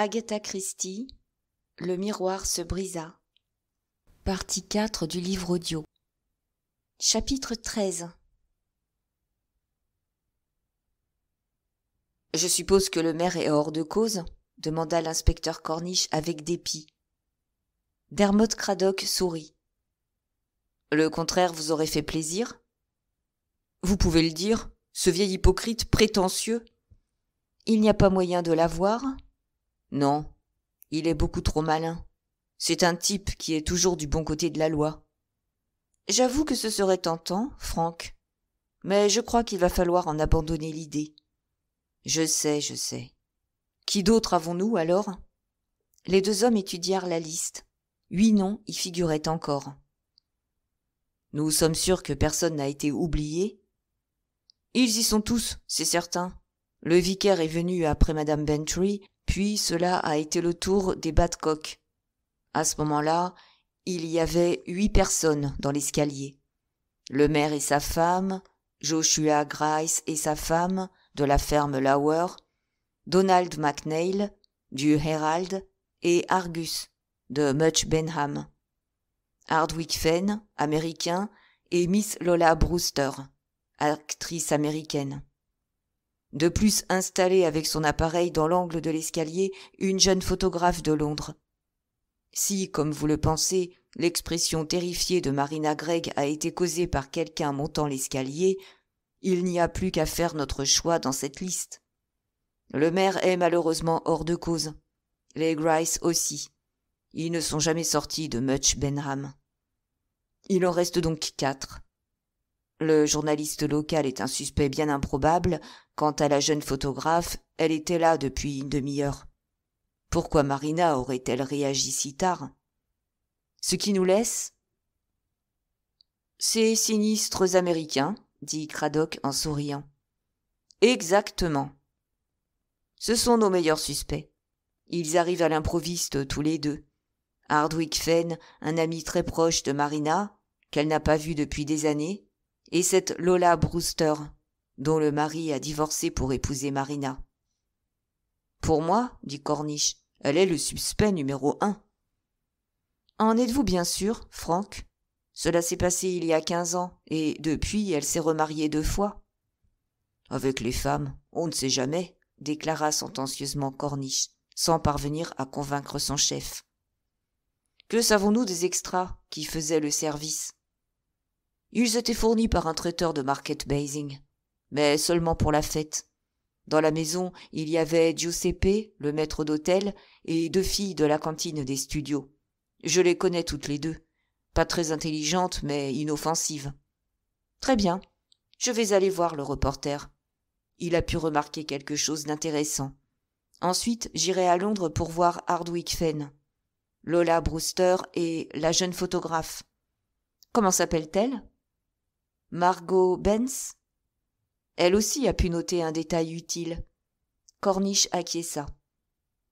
Agatha Christie, Le miroir se brisa. Partie 4 du livre audio. Chapitre 13 Je suppose que le maire est hors de cause demanda l'inspecteur Corniche avec dépit. Dermot Cradock sourit. Le contraire vous aurait fait plaisir Vous pouvez le dire, ce vieil hypocrite prétentieux. Il n'y a pas moyen de l'avoir non, il est beaucoup trop malin. C'est un type qui est toujours du bon côté de la loi. J'avoue que ce serait tentant, Franck, mais je crois qu'il va falloir en abandonner l'idée. Je sais, je sais. Qui d'autre avons-nous alors Les deux hommes étudièrent la liste. Huit noms y figuraient encore. Nous sommes sûrs que personne n'a été oublié Ils y sont tous, c'est certain. Le vicaire est venu après Madame Bentry, puis cela a été le tour des Badcock. À ce moment-là, il y avait huit personnes dans l'escalier. Le maire et sa femme, Joshua Grice et sa femme de la ferme Lauer, Donald MacNeil du Herald et Argus de Much Benham. Hardwick Fenn, américain, et Miss Lola Brewster, actrice américaine. De plus, installée avec son appareil dans l'angle de l'escalier, une jeune photographe de Londres. Si, comme vous le pensez, l'expression terrifiée de Marina Gregg a été causée par quelqu'un montant l'escalier, il n'y a plus qu'à faire notre choix dans cette liste. Le maire est malheureusement hors de cause. Les Grice aussi. Ils ne sont jamais sortis de Much Benham. Il en reste donc quatre. Le journaliste local est un suspect bien improbable. Quant à la jeune photographe, elle était là depuis une demi-heure. Pourquoi Marina aurait-elle réagi si tard Ce qui nous laisse Ces sinistres Américains, dit Cradock en souriant. Exactement. Ce sont nos meilleurs suspects. Ils arrivent à l'improviste tous les deux. Hardwick Fenn, un ami très proche de Marina, qu'elle n'a pas vu depuis des années, et cette Lola Brewster, dont le mari a divorcé pour épouser Marina. Pour moi, dit Corniche, elle est le suspect numéro un. En êtes-vous bien sûr, Franck Cela s'est passé il y a quinze ans, et depuis, elle s'est remariée deux fois. Avec les femmes, on ne sait jamais, déclara sentencieusement Corniche, sans parvenir à convaincre son chef. Que savons-nous des extras qui faisaient le service ils étaient fournis par un traiteur de market basing, mais seulement pour la fête. Dans la maison, il y avait Giuseppe, le maître d'hôtel, et deux filles de la cantine des studios. Je les connais toutes les deux. Pas très intelligentes, mais inoffensives. Très bien. Je vais aller voir le reporter. Il a pu remarquer quelque chose d'intéressant. Ensuite, j'irai à Londres pour voir Hardwick Fenn, Lola Brewster et la jeune photographe. Comment s'appelle-t-elle Margot Benz Elle aussi a pu noter un détail utile. Corniche acquiesça.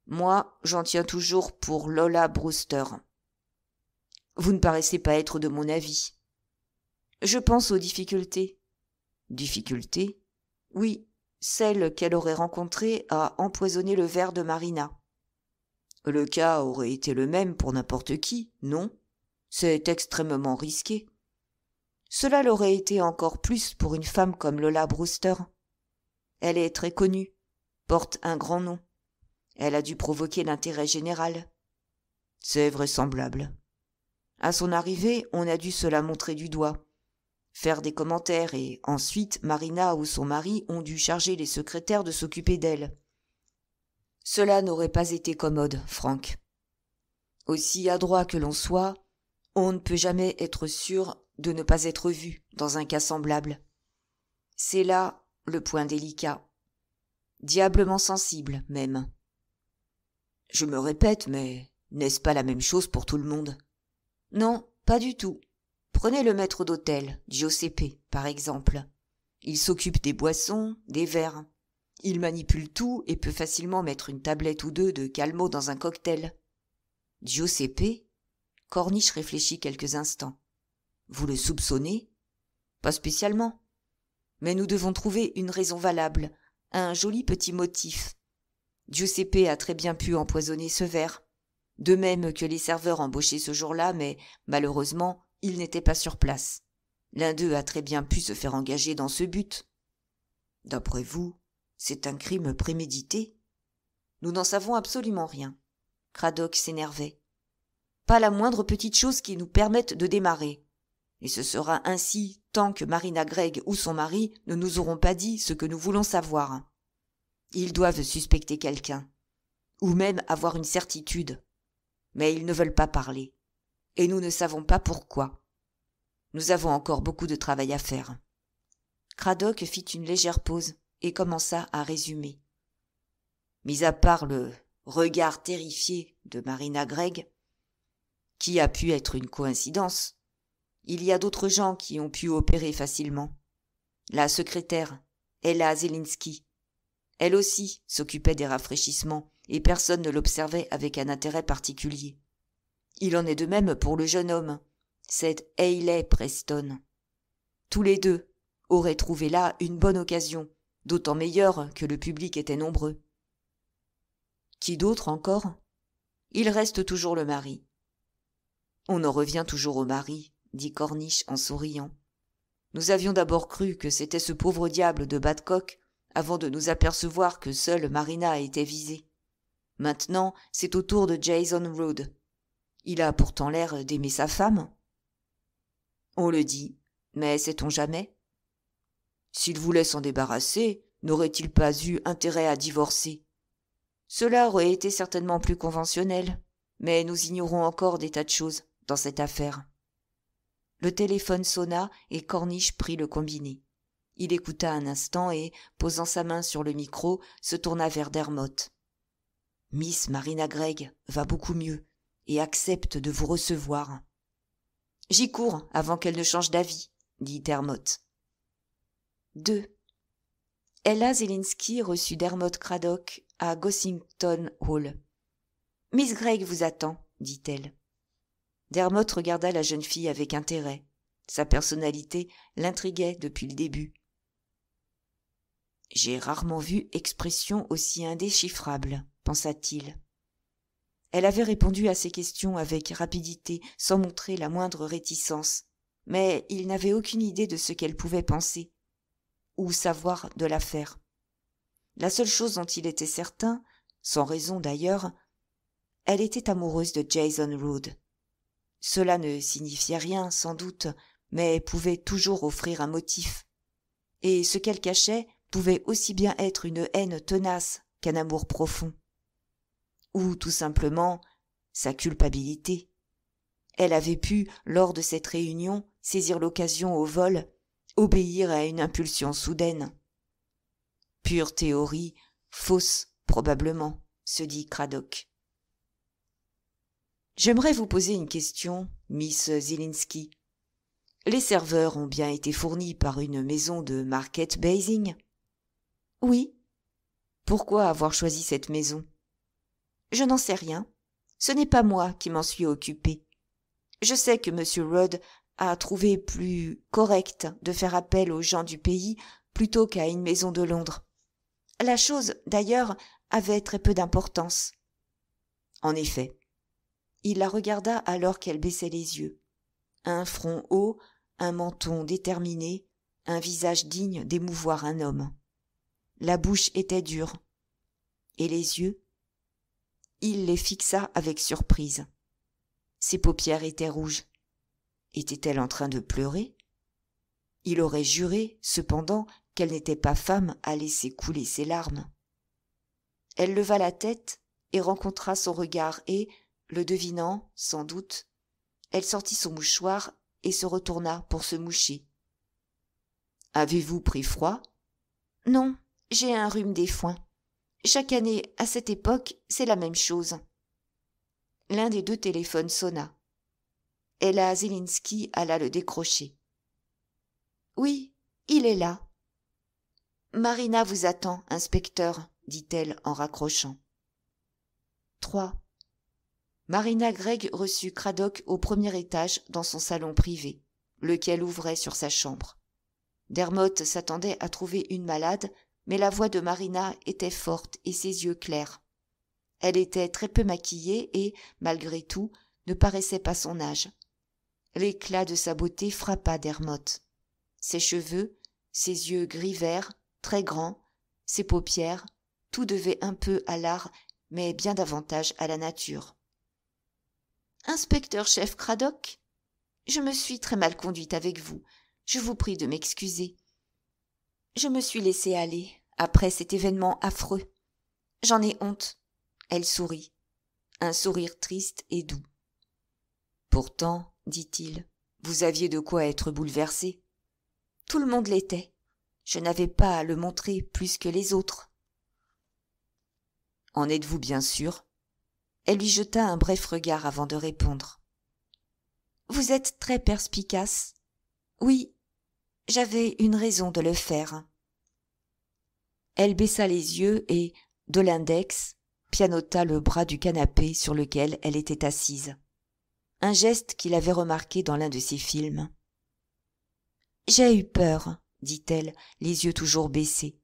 Moi, j'en tiens toujours pour Lola Brewster. Vous ne paraissez pas être de mon avis. Je pense aux difficultés. Difficultés Oui, celles qu'elle aurait rencontrées à empoisonner le verre de Marina. Le cas aurait été le même pour n'importe qui, non C'est extrêmement risqué. Cela l'aurait été encore plus pour une femme comme Lola Brewster. Elle est très connue, porte un grand nom. Elle a dû provoquer l'intérêt général. C'est vraisemblable. À son arrivée, on a dû se la montrer du doigt, faire des commentaires et ensuite Marina ou son mari ont dû charger les secrétaires de s'occuper d'elle. Cela n'aurait pas été commode, Franck. Aussi adroit que l'on soit, on ne peut jamais être sûr de ne pas être vu dans un cas semblable. C'est là le point délicat, diablement sensible même. Je me répète, mais n'est-ce pas la même chose pour tout le monde Non, pas du tout. Prenez le maître d'hôtel, Giuseppe, par exemple. Il s'occupe des boissons, des verres. Il manipule tout et peut facilement mettre une tablette ou deux de calmo dans un cocktail. Giuseppe Corniche réfléchit quelques instants. Vous le soupçonnez Pas spécialement. Mais nous devons trouver une raison valable, un joli petit motif. Giuseppe a très bien pu empoisonner ce verre. De même que les serveurs embauchés ce jour-là, mais malheureusement, ils n'étaient pas sur place. L'un d'eux a très bien pu se faire engager dans ce but. D'après vous, c'est un crime prémédité Nous n'en savons absolument rien. Cradock s'énervait. Pas la moindre petite chose qui nous permette de démarrer. Et ce sera ainsi tant que Marina Gregg ou son mari ne nous auront pas dit ce que nous voulons savoir. Ils doivent suspecter quelqu'un, ou même avoir une certitude. Mais ils ne veulent pas parler, et nous ne savons pas pourquoi. Nous avons encore beaucoup de travail à faire. Cradock fit une légère pause et commença à résumer. Mis à part le regard terrifié de Marina Gregg, qui a pu être une coïncidence, il y a d'autres gens qui ont pu opérer facilement. La secrétaire, Ella Zelinski. Elle aussi s'occupait des rafraîchissements et personne ne l'observait avec un intérêt particulier. Il en est de même pour le jeune homme, cet Hayley Preston. Tous les deux auraient trouvé là une bonne occasion, d'autant meilleure que le public était nombreux. Qui d'autre encore Il reste toujours le mari. On en revient toujours au mari dit Corniche en souriant. Nous avions d'abord cru que c'était ce pauvre diable de Badcock, avant de nous apercevoir que seule Marina était visée. Maintenant, c'est au tour de Jason Rood. Il a pourtant l'air d'aimer sa femme. On le dit, mais sait-on jamais S'il voulait s'en débarrasser, n'aurait-il pas eu intérêt à divorcer Cela aurait été certainement plus conventionnel, mais nous ignorons encore des tas de choses dans cette affaire. Le téléphone sonna et Corniche prit le combiné. Il écouta un instant et, posant sa main sur le micro, se tourna vers Dermot. « Miss Marina Gregg va beaucoup mieux et accepte de vous recevoir. J'y cours avant qu'elle ne change d'avis, dit Dermot. 2. Ella Zelinski reçut Dermot Craddock à Gossington Hall. Miss Gregg vous attend, dit-elle. Dermot regarda la jeune fille avec intérêt. Sa personnalité l'intriguait depuis le début. J'ai rarement vu expression aussi indéchiffrable, pensa-t-il. Elle avait répondu à ses questions avec rapidité, sans montrer la moindre réticence, mais il n'avait aucune idée de ce qu'elle pouvait penser, ou savoir de l'affaire. La seule chose dont il était certain, sans raison d'ailleurs, elle était amoureuse de Jason Rood. Cela ne signifiait rien, sans doute, mais pouvait toujours offrir un motif. Et ce qu'elle cachait pouvait aussi bien être une haine tenace qu'un amour profond. Ou tout simplement sa culpabilité. Elle avait pu, lors de cette réunion, saisir l'occasion au vol, obéir à une impulsion soudaine. Pure théorie, fausse probablement, se dit Cradock. J'aimerais vous poser une question, Miss Zielinski. Les serveurs ont bien été fournis par une maison de market basing Oui. Pourquoi avoir choisi cette maison Je n'en sais rien. Ce n'est pas moi qui m'en suis occupé. Je sais que M. Rudd a trouvé plus correct de faire appel aux gens du pays plutôt qu'à une maison de Londres. La chose, d'ailleurs, avait très peu d'importance. En effet, il la regarda alors qu'elle baissait les yeux un front haut un menton déterminé un visage digne d'émouvoir un homme la bouche était dure et les yeux il les fixa avec surprise ses paupières étaient rouges était-elle en train de pleurer il aurait juré cependant qu'elle n'était pas femme à laisser couler ses larmes elle leva la tête et rencontra son regard et le devinant sans doute elle sortit son mouchoir et se retourna pour se moucher avez-vous pris froid non j'ai un rhume des foins chaque année à cette époque c'est la même chose l'un des deux téléphones sonna ella Zelinski alla le décrocher oui il est là marina vous attend inspecteur dit-elle en raccrochant Trois. Marina Gregg reçut Cradock au premier étage dans son salon privé, lequel ouvrait sur sa chambre. Dermotte s'attendait à trouver une malade, mais la voix de Marina était forte et ses yeux clairs. Elle était très peu maquillée et, malgré tout, ne paraissait pas son âge. L'éclat de sa beauté frappa Dermotte. Ses cheveux, ses yeux gris verts, très grands, ses paupières, tout devait un peu à l'art, mais bien davantage à la nature inspecteur chef Cradock, je me suis très mal conduite avec vous. Je vous prie de m'excuser. Je me suis laissée aller après cet événement affreux. J'en ai honte. Elle sourit, un sourire triste et doux. Pourtant, dit-il, vous aviez de quoi être bouleversé. Tout le monde l'était. Je n'avais pas à le montrer plus que les autres. En êtes-vous bien sûr elle lui jeta un bref regard avant de répondre vous êtes très perspicace oui j'avais une raison de le faire elle baissa les yeux et de l'index pianota le bras du canapé sur lequel elle était assise un geste qu'il avait remarqué dans l'un de ses films j'ai eu peur dit-elle les yeux toujours baissés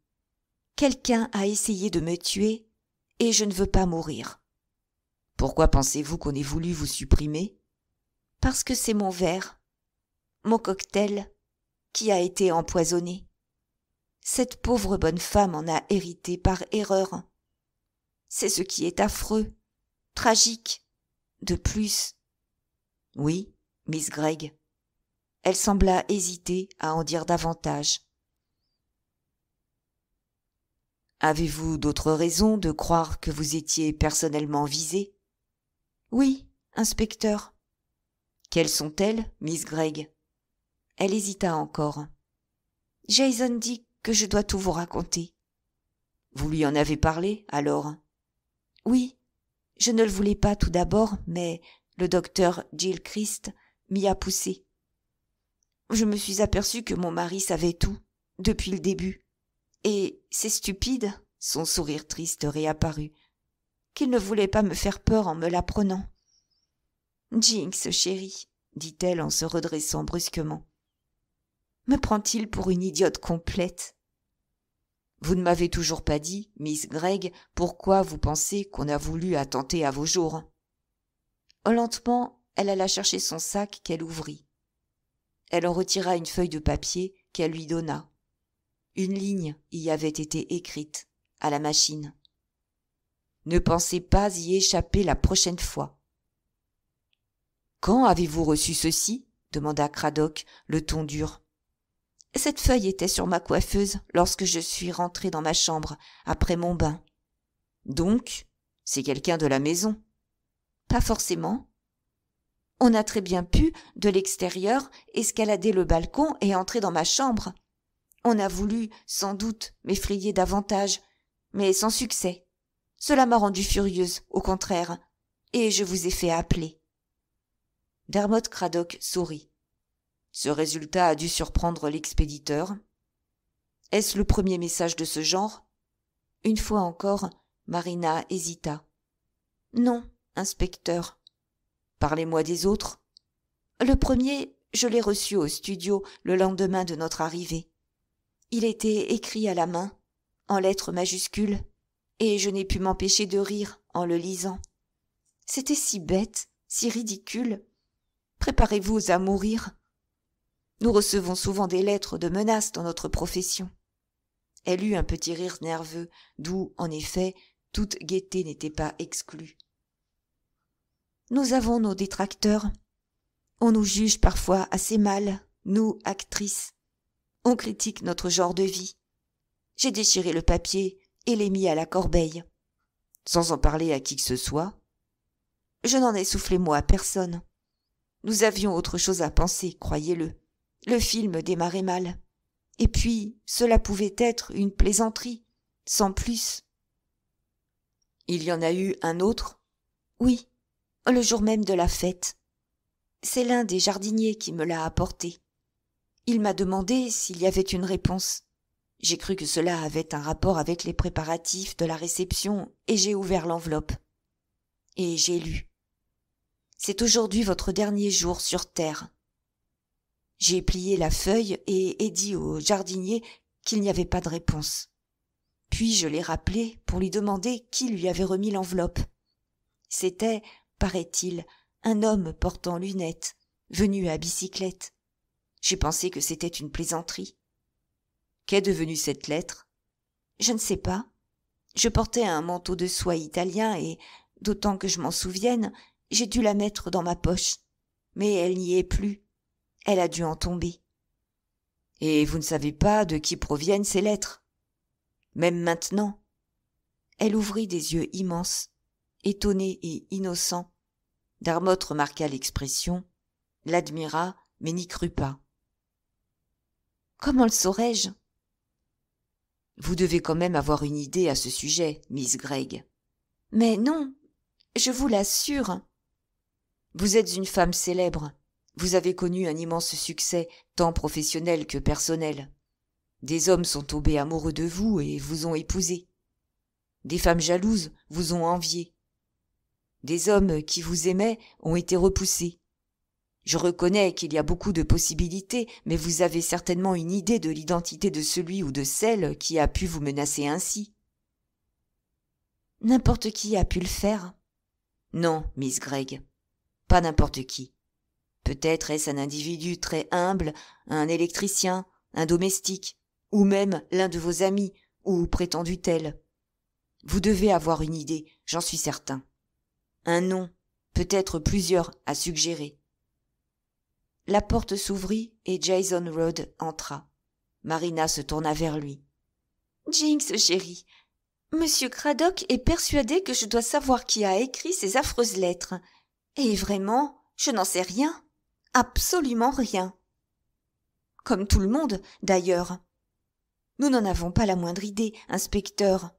quelqu'un a essayé de me tuer et je ne veux pas mourir pourquoi pensez-vous qu'on ait voulu vous supprimer Parce que c'est mon verre, mon cocktail, qui a été empoisonné. Cette pauvre bonne femme en a hérité par erreur. C'est ce qui est affreux, tragique, de plus. Oui, Miss Gregg. Elle sembla hésiter à en dire davantage. Avez-vous d'autres raisons de croire que vous étiez personnellement visé oui, inspecteur. Quelles sont-elles, Miss Gregg Elle hésita encore. Jason dit que je dois tout vous raconter. Vous lui en avez parlé, alors Oui. Je ne le voulais pas tout d'abord, mais le docteur Jill Christ m'y a poussé. Je me suis aperçue que mon mari savait tout, depuis le début. Et c'est stupide, son sourire triste réapparut qu'il ne voulait pas me faire peur en me l'apprenant. prenant. Jinx, chérie, dit-elle en se redressant brusquement. Me prend-il pour une idiote complète Vous ne m'avez toujours pas dit, Miss Gregg, pourquoi vous pensez qu'on a voulu attenter à vos jours hein? oh, Lentement, elle alla chercher son sac qu'elle ouvrit. Elle en retira une feuille de papier qu'elle lui donna. Une ligne y avait été écrite à la machine. Ne pensez pas y échapper la prochaine fois. Quand avez-vous reçu ceci demanda Cradock, le ton dur. Cette feuille était sur ma coiffeuse lorsque je suis rentré dans ma chambre après mon bain. Donc, c'est quelqu'un de la maison Pas forcément. On a très bien pu, de l'extérieur, escalader le balcon et entrer dans ma chambre. On a voulu, sans doute, m'effrayer davantage, mais sans succès. Cela m'a rendue furieuse, au contraire, et je vous ai fait appeler. Dermot Cradock sourit. Ce résultat a dû surprendre l'expéditeur. Est-ce le premier message de ce genre Une fois encore, Marina hésita. Non, inspecteur. Parlez-moi des autres. Le premier, je l'ai reçu au studio le lendemain de notre arrivée. Il était écrit à la main, en lettres majuscules, et je n'ai pu m'empêcher de rire en le lisant. C'était si bête, si ridicule. Préparez-vous à mourir. Nous recevons souvent des lettres de menaces dans notre profession. Elle eut un petit rire nerveux, d'où, en effet, toute gaieté n'était pas exclue. Nous avons nos détracteurs. On nous juge parfois assez mal, nous, actrices. On critique notre genre de vie. J'ai déchiré le papier et les mis à la corbeille. Sans en parler à qui que ce soit, je n'en ai soufflé moi à personne. Nous avions autre chose à penser, croyez-le. Le film démarrait mal. Et puis, cela pouvait être une plaisanterie, sans plus. Il y en a eu un autre Oui, le jour même de la fête. C'est l'un des jardiniers qui me l'a apporté. Il m'a demandé s'il y avait une réponse. J'ai cru que cela avait un rapport avec les préparatifs de la réception et j'ai ouvert l'enveloppe. Et j'ai lu. C'est aujourd'hui votre dernier jour sur Terre. J'ai plié la feuille et ai dit au jardinier qu'il n'y avait pas de réponse. Puis je l'ai rappelé pour lui demander qui lui avait remis l'enveloppe. C'était, paraît-il, un homme portant lunettes, venu à bicyclette. J'ai pensé que c'était une plaisanterie. Qu'est devenue cette lettre Je ne sais pas. Je portais un manteau de soie italien et, d'autant que je m'en souvienne, j'ai dû la mettre dans ma poche. Mais elle n'y est plus. Elle a dû en tomber. Et vous ne savez pas de qui proviennent ces lettres Même maintenant. Elle ouvrit des yeux immenses, étonnés et innocents. D'armot remarqua l'expression, l'admira, mais n'y crut pas. Comment le saurais-je vous devez quand même avoir une idée à ce sujet, Miss Gregg. Mais non, je vous l'assure. Vous êtes une femme célèbre. Vous avez connu un immense succès, tant professionnel que personnel. Des hommes sont tombés amoureux de vous et vous ont épousé. Des femmes jalouses vous ont envié. Des hommes qui vous aimaient ont été repoussés. Je reconnais qu'il y a beaucoup de possibilités, mais vous avez certainement une idée de l'identité de celui ou de celle qui a pu vous menacer ainsi. N'importe qui a pu le faire. Non, Miss Gregg. Pas n'importe qui. Peut-être est-ce un individu très humble, un électricien, un domestique, ou même l'un de vos amis, ou prétendu tel. Vous devez avoir une idée, j'en suis certain. Un nom, peut-être plusieurs, à suggérer. La porte s'ouvrit et Jason Rhodes entra. Marina se tourna vers lui. Jinx, chérie, Monsieur Cradock est persuadé que je dois savoir qui a écrit ces affreuses lettres. Et vraiment, je n'en sais rien. Absolument rien. Comme tout le monde, d'ailleurs. Nous n'en avons pas la moindre idée, inspecteur.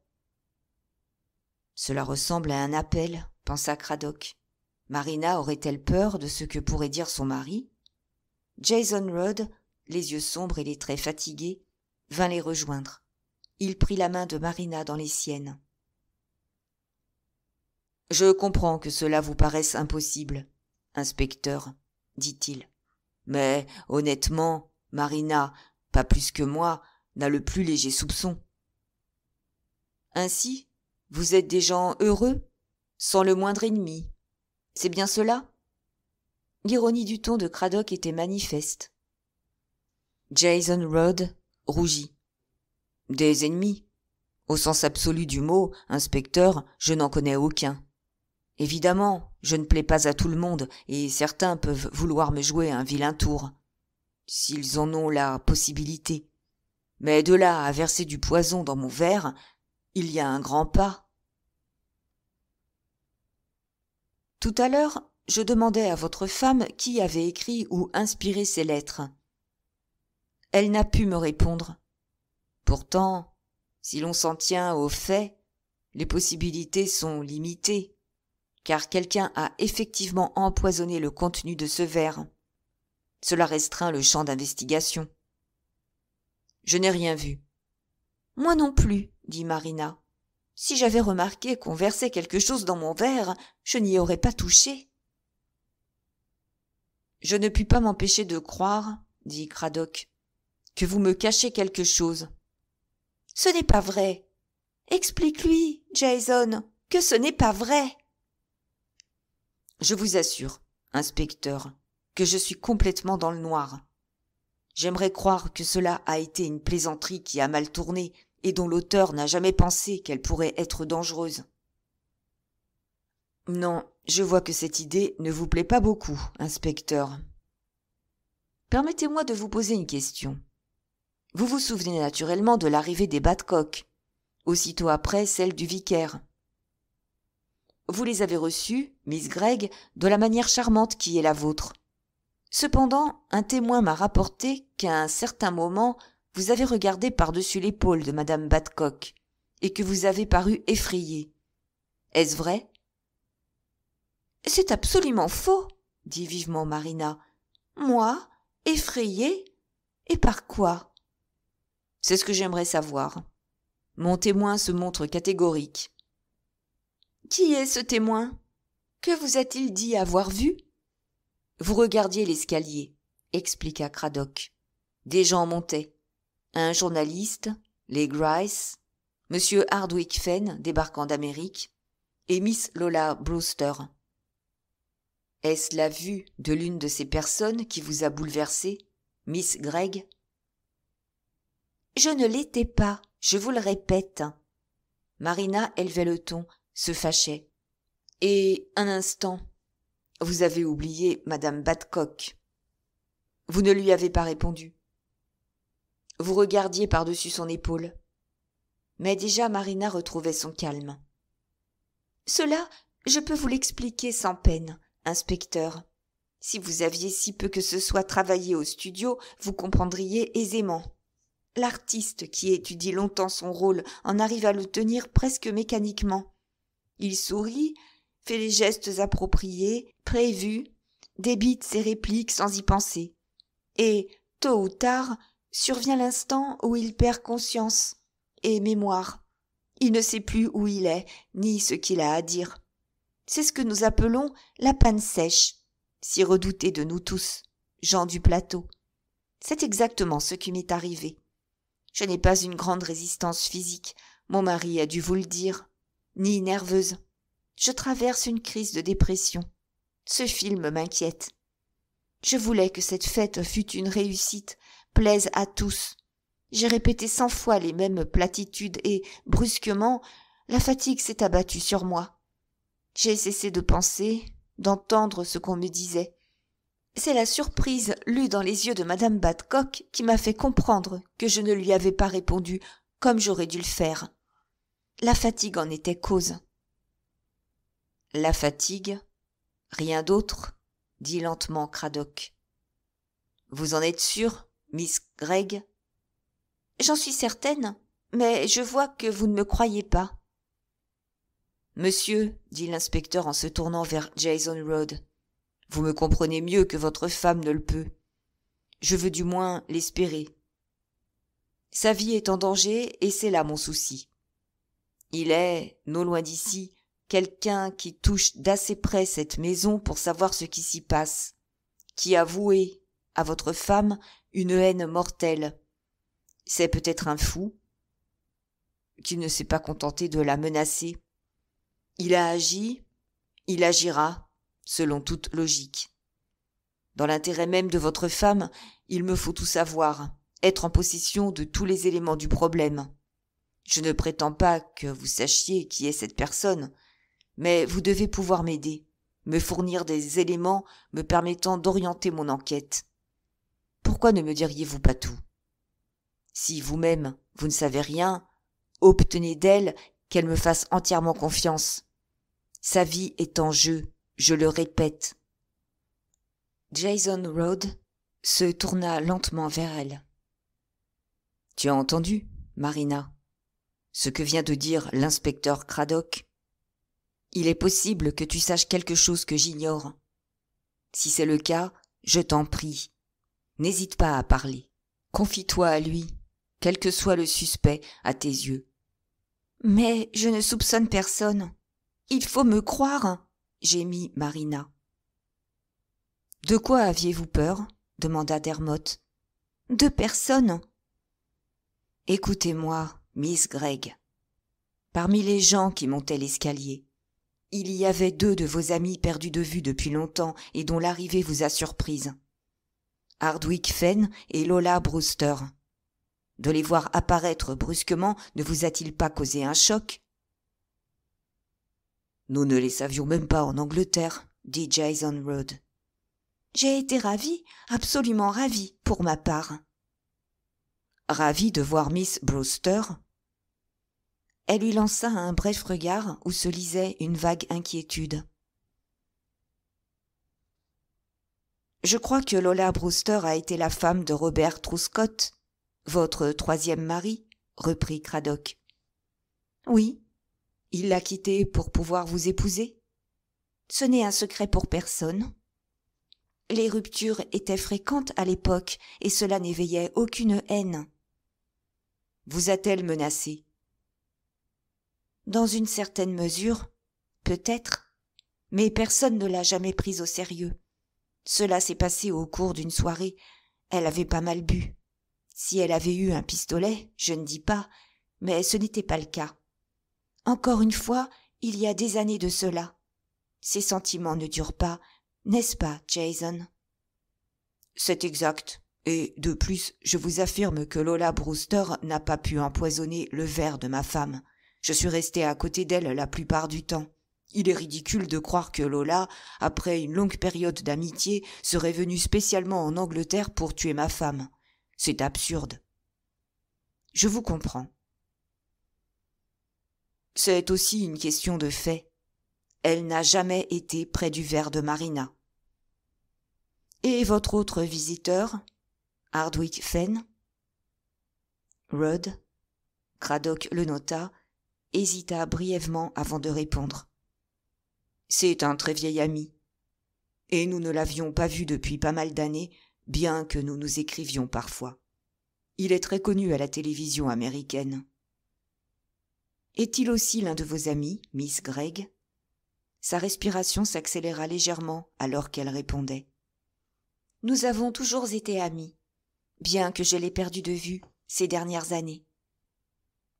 Cela ressemble à un appel, pensa Cradock. Marina aurait-elle peur de ce que pourrait dire son mari jason Rudd, les yeux sombres et les traits fatigués vint les rejoindre il prit la main de marina dans les siennes je comprends que cela vous paraisse impossible inspecteur dit-il mais honnêtement marina pas plus que moi n'a le plus léger soupçon ainsi vous êtes des gens heureux sans le moindre ennemi c'est bien cela l'ironie du ton de Cradock était manifeste jason rhodes rougit des ennemis au sens absolu du mot inspecteur je n'en connais aucun évidemment je ne plais pas à tout le monde et certains peuvent vouloir me jouer un vilain tour s'ils en ont la possibilité mais de là à verser du poison dans mon verre il y a un grand pas tout à l'heure je demandai à votre femme qui avait écrit ou inspiré ces lettres. Elle n'a pu me répondre. Pourtant, si l'on s'en tient aux faits, les possibilités sont limitées, car quelqu'un a effectivement empoisonné le contenu de ce verre. Cela restreint le champ d'investigation. Je n'ai rien vu. Moi non plus, dit Marina. Si j'avais remarqué qu'on versait quelque chose dans mon verre, je n'y aurais pas touché je ne puis pas m'empêcher de croire dit cradock que vous me cachez quelque chose ce n'est pas vrai explique lui jason que ce n'est pas vrai je vous assure inspecteur que je suis complètement dans le noir j'aimerais croire que cela a été une plaisanterie qui a mal tourné et dont l'auteur n'a jamais pensé qu'elle pourrait être dangereuse non je vois que cette idée ne vous plaît pas beaucoup, inspecteur. Permettez-moi de vous poser une question. Vous vous souvenez naturellement de l'arrivée des Badcock, aussitôt après celle du vicaire. Vous les avez reçus, Miss Gregg, de la manière charmante qui est la vôtre. Cependant, un témoin m'a rapporté qu'à un certain moment, vous avez regardé par-dessus l'épaule de Madame Badcock et que vous avez paru effrayée. Est-ce vrai c'est absolument faux, dit vivement Marina. Moi, effrayée Et par quoi C'est ce que j'aimerais savoir. Mon témoin se montre catégorique. Qui est ce témoin Que vous a-t-il dit avoir vu Vous regardiez l'escalier, expliqua Cradock. Des gens montaient. Un journaliste, les Grice, Monsieur Hardwick Fenn débarquant d'Amérique, et Miss Lola Brewster. Est-ce la vue de l'une de ces personnes qui vous a bouleversé, Miss Gregg Je ne l'étais pas, je vous le répète. Marina élevait le ton, se fâchait. Et un instant. Vous avez oublié Madame Badcock. Vous ne lui avez pas répondu. Vous regardiez par-dessus son épaule. Mais déjà Marina retrouvait son calme. Cela, je peux vous l'expliquer sans peine. Inspecteur, si vous aviez si peu que ce soit travaillé au studio, vous comprendriez aisément. L'artiste qui étudie longtemps son rôle en arrive à le tenir presque mécaniquement. Il sourit, fait les gestes appropriés, prévus, débite ses répliques sans y penser. Et, tôt ou tard, survient l'instant où il perd conscience et mémoire. Il ne sait plus où il est, ni ce qu'il a à dire. C'est ce que nous appelons la panne sèche, si redoutée de nous tous, gens du plateau. C'est exactement ce qui m'est arrivé. Je n'ai pas une grande résistance physique, mon mari a dû vous le dire, ni nerveuse. Je traverse une crise de dépression. Ce film m'inquiète. Je voulais que cette fête fût une réussite, plaise à tous. J'ai répété cent fois les mêmes platitudes et, brusquement, la fatigue s'est abattue sur moi. J'ai cessé de penser, d'entendre ce qu'on me disait. C'est la surprise lue dans les yeux de madame Badcock qui m'a fait comprendre que je ne lui avais pas répondu comme j'aurais dû le faire. La fatigue en était cause. La fatigue Rien d'autre dit lentement Cradock. Vous en êtes sûre, Miss Gregg J'en suis certaine, mais je vois que vous ne me croyez pas. Monsieur, dit l'inspecteur en se tournant vers Jason Road, vous me comprenez mieux que votre femme ne le peut. Je veux du moins l'espérer. Sa vie est en danger et c'est là mon souci. Il est, non loin d'ici, quelqu'un qui touche d'assez près cette maison pour savoir ce qui s'y passe, qui a voué à votre femme une haine mortelle. C'est peut-être un fou qui ne s'est pas contenté de la menacer il a agi, il agira, selon toute logique. Dans l'intérêt même de votre femme, il me faut tout savoir, être en possession de tous les éléments du problème. Je ne prétends pas que vous sachiez qui est cette personne, mais vous devez pouvoir m'aider, me fournir des éléments me permettant d'orienter mon enquête. Pourquoi ne me diriez-vous pas tout Si vous-même, vous ne savez rien, obtenez d'elle qu'elle me fasse entièrement confiance. Sa vie est en jeu, je le répète. Jason Road se tourna lentement vers elle. Tu as entendu, Marina, ce que vient de dire l'inspecteur Cradock Il est possible que tu saches quelque chose que j'ignore. Si c'est le cas, je t'en prie, n'hésite pas à parler. Confie-toi à lui, quel que soit le suspect à tes yeux. Mais je ne soupçonne personne. Il faut me croire, gémit Marina. De quoi aviez-vous peur demanda Dermot. « De personne. Écoutez-moi, Miss Gregg. Parmi les gens qui montaient l'escalier, il y avait deux de vos amis perdus de vue depuis longtemps et dont l'arrivée vous a surprise. Hardwick Fenn et Lola Brewster. De les voir apparaître brusquement ne vous a-t-il pas causé un choc Nous ne les savions même pas en Angleterre, dit Jason Road. J'ai été ravi, absolument ravi, pour ma part. Ravi de voir Miss Brewster Elle lui lança un bref regard où se lisait une vague inquiétude. Je crois que Lola Brewster a été la femme de Robert Truscott, votre troisième mari, reprit Cradock. Oui. Il l'a quitté pour pouvoir vous épouser? Ce n'est un secret pour personne. Les ruptures étaient fréquentes à l'époque, et cela n'éveillait aucune haine. Vous a-t-elle menacé? Dans une certaine mesure, peut-être, mais personne ne l'a jamais prise au sérieux. Cela s'est passé au cours d'une soirée. Elle avait pas mal bu. Si elle avait eu un pistolet, je ne dis pas, mais ce n'était pas le cas. Encore une fois, il y a des années de cela. Ces sentiments ne durent pas, n'est-ce pas, Jason C'est exact. Et de plus, je vous affirme que Lola Brewster n'a pas pu empoisonner le verre de ma femme. Je suis resté à côté d'elle la plupart du temps. Il est ridicule de croire que Lola, après une longue période d'amitié, serait venue spécialement en Angleterre pour tuer ma femme. C'est absurde. Je vous comprends. C'est aussi une question de fait. Elle n'a jamais été près du verre de Marina. Et votre autre visiteur Hardwick Fenn Rudd Cradock le nota, hésita brièvement avant de répondre. C'est un très vieil ami. Et nous ne l'avions pas vu depuis pas mal d'années bien que nous nous écrivions parfois. Il est très connu à la télévision américaine. Est-il aussi l'un de vos amis, Miss Gregg Sa respiration s'accéléra légèrement alors qu'elle répondait. Nous avons toujours été amis, bien que je l'ai perdu de vue ces dernières années.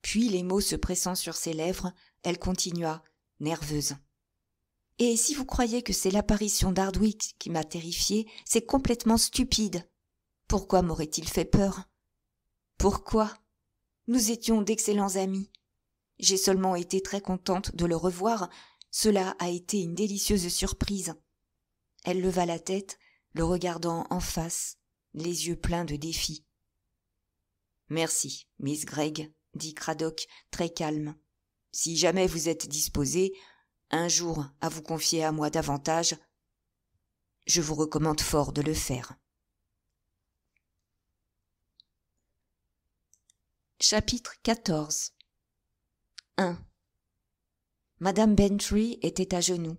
Puis les mots se pressant sur ses lèvres, elle continua, nerveuse. Et si vous croyez que c'est l'apparition d'Hardwick qui m'a terrifiée, c'est complètement stupide. Pourquoi m'aurait-il fait peur Pourquoi Nous étions d'excellents amis. J'ai seulement été très contente de le revoir, cela a été une délicieuse surprise. Elle leva la tête, le regardant en face, les yeux pleins de défi. Merci, Miss Gregg, dit Cradock, très calme. Si jamais vous êtes disposée, un jour à vous confier à moi davantage, je vous recommande fort de le faire. Chapitre 14 1. Madame Bentry était à genoux.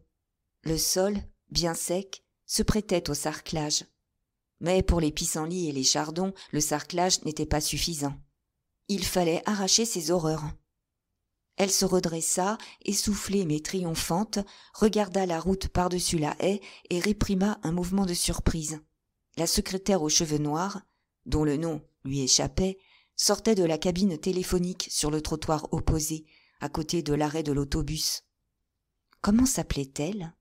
Le sol, bien sec, se prêtait au sarclage. Mais pour les pissenlits et les chardons, le sarclage n'était pas suffisant. Il fallait arracher ces horreurs. Elle se redressa, essoufflée mais triomphante, regarda la route par-dessus la haie et réprima un mouvement de surprise. La secrétaire aux cheveux noirs, dont le nom lui échappait, sortait de la cabine téléphonique sur le trottoir opposé, à côté de l'arrêt de l'autobus. Comment s'appelait-elle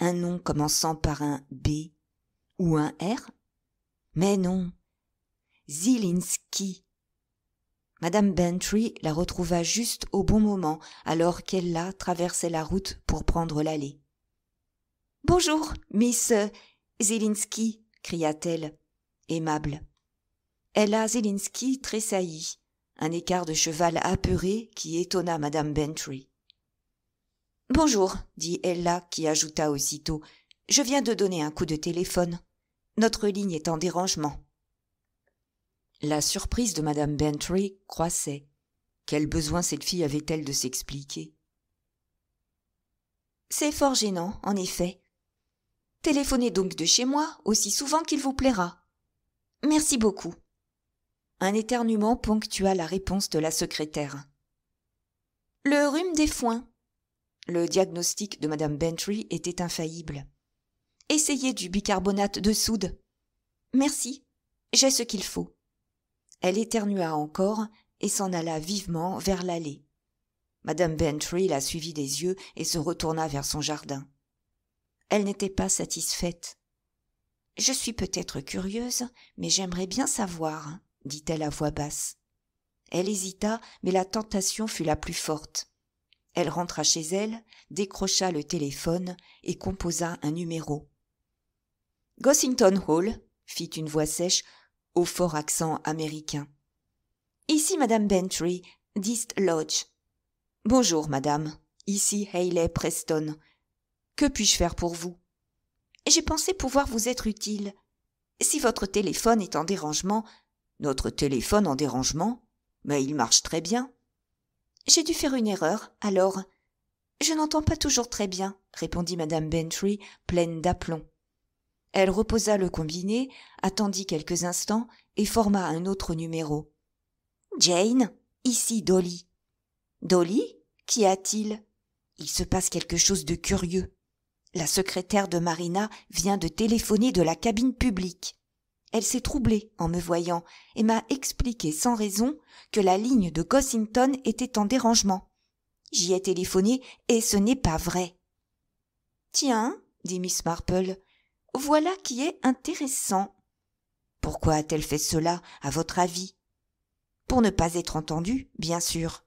Un nom commençant par un B ou un R Mais non. Zilinski Madame Bentry la retrouva juste au bon moment alors qu'Ella traversait la route pour prendre l'allée. Bonjour, Miss Zelinski cria-t-elle, aimable. Ella Zelinski tressaillit, un écart de cheval apeuré qui étonna Madame Bentry. Bonjour, dit Ella, qui ajouta aussitôt Je viens de donner un coup de téléphone. Notre ligne est en dérangement. La surprise de Madame Bentry croissait. Quel besoin cette fille avait-elle de s'expliquer C'est fort gênant, en effet. Téléphonez donc de chez moi aussi souvent qu'il vous plaira. Merci beaucoup. Un éternuement ponctua la réponse de la secrétaire. Le rhume des foins. Le diagnostic de Madame Bentry était infaillible. Essayez du bicarbonate de soude. Merci, j'ai ce qu'il faut. Elle éternua encore et s'en alla vivement vers l'allée. Madame Bentry la suivit des yeux et se retourna vers son jardin. Elle n'était pas satisfaite. Je suis peut-être curieuse, mais j'aimerais bien savoir, dit-elle à voix basse. Elle hésita, mais la tentation fut la plus forte. Elle rentra chez elle, décrocha le téléphone et composa un numéro. Gossington Hall, fit une voix sèche au fort accent américain. Ici Madame Bentry, Dist Lodge. Bonjour, Madame. Ici Hayley Preston. Que puis-je faire pour vous J'ai pensé pouvoir vous être utile. Si votre téléphone est en dérangement, notre téléphone en dérangement Mais il marche très bien. J'ai dû faire une erreur, alors. Je n'entends pas toujours très bien, répondit Madame Bentry, pleine d'aplomb. Elle reposa le combiné, attendit quelques instants et forma un autre numéro. Jane, ici Dolly. Dolly Qu'y a-t-il Il se passe quelque chose de curieux. La secrétaire de Marina vient de téléphoner de la cabine publique. Elle s'est troublée en me voyant et m'a expliqué sans raison que la ligne de Gossington était en dérangement. J'y ai téléphoné et ce n'est pas vrai. Tiens, dit Miss Marple, voilà qui est intéressant. Pourquoi a-t-elle fait cela, à votre avis Pour ne pas être entendue, bien sûr.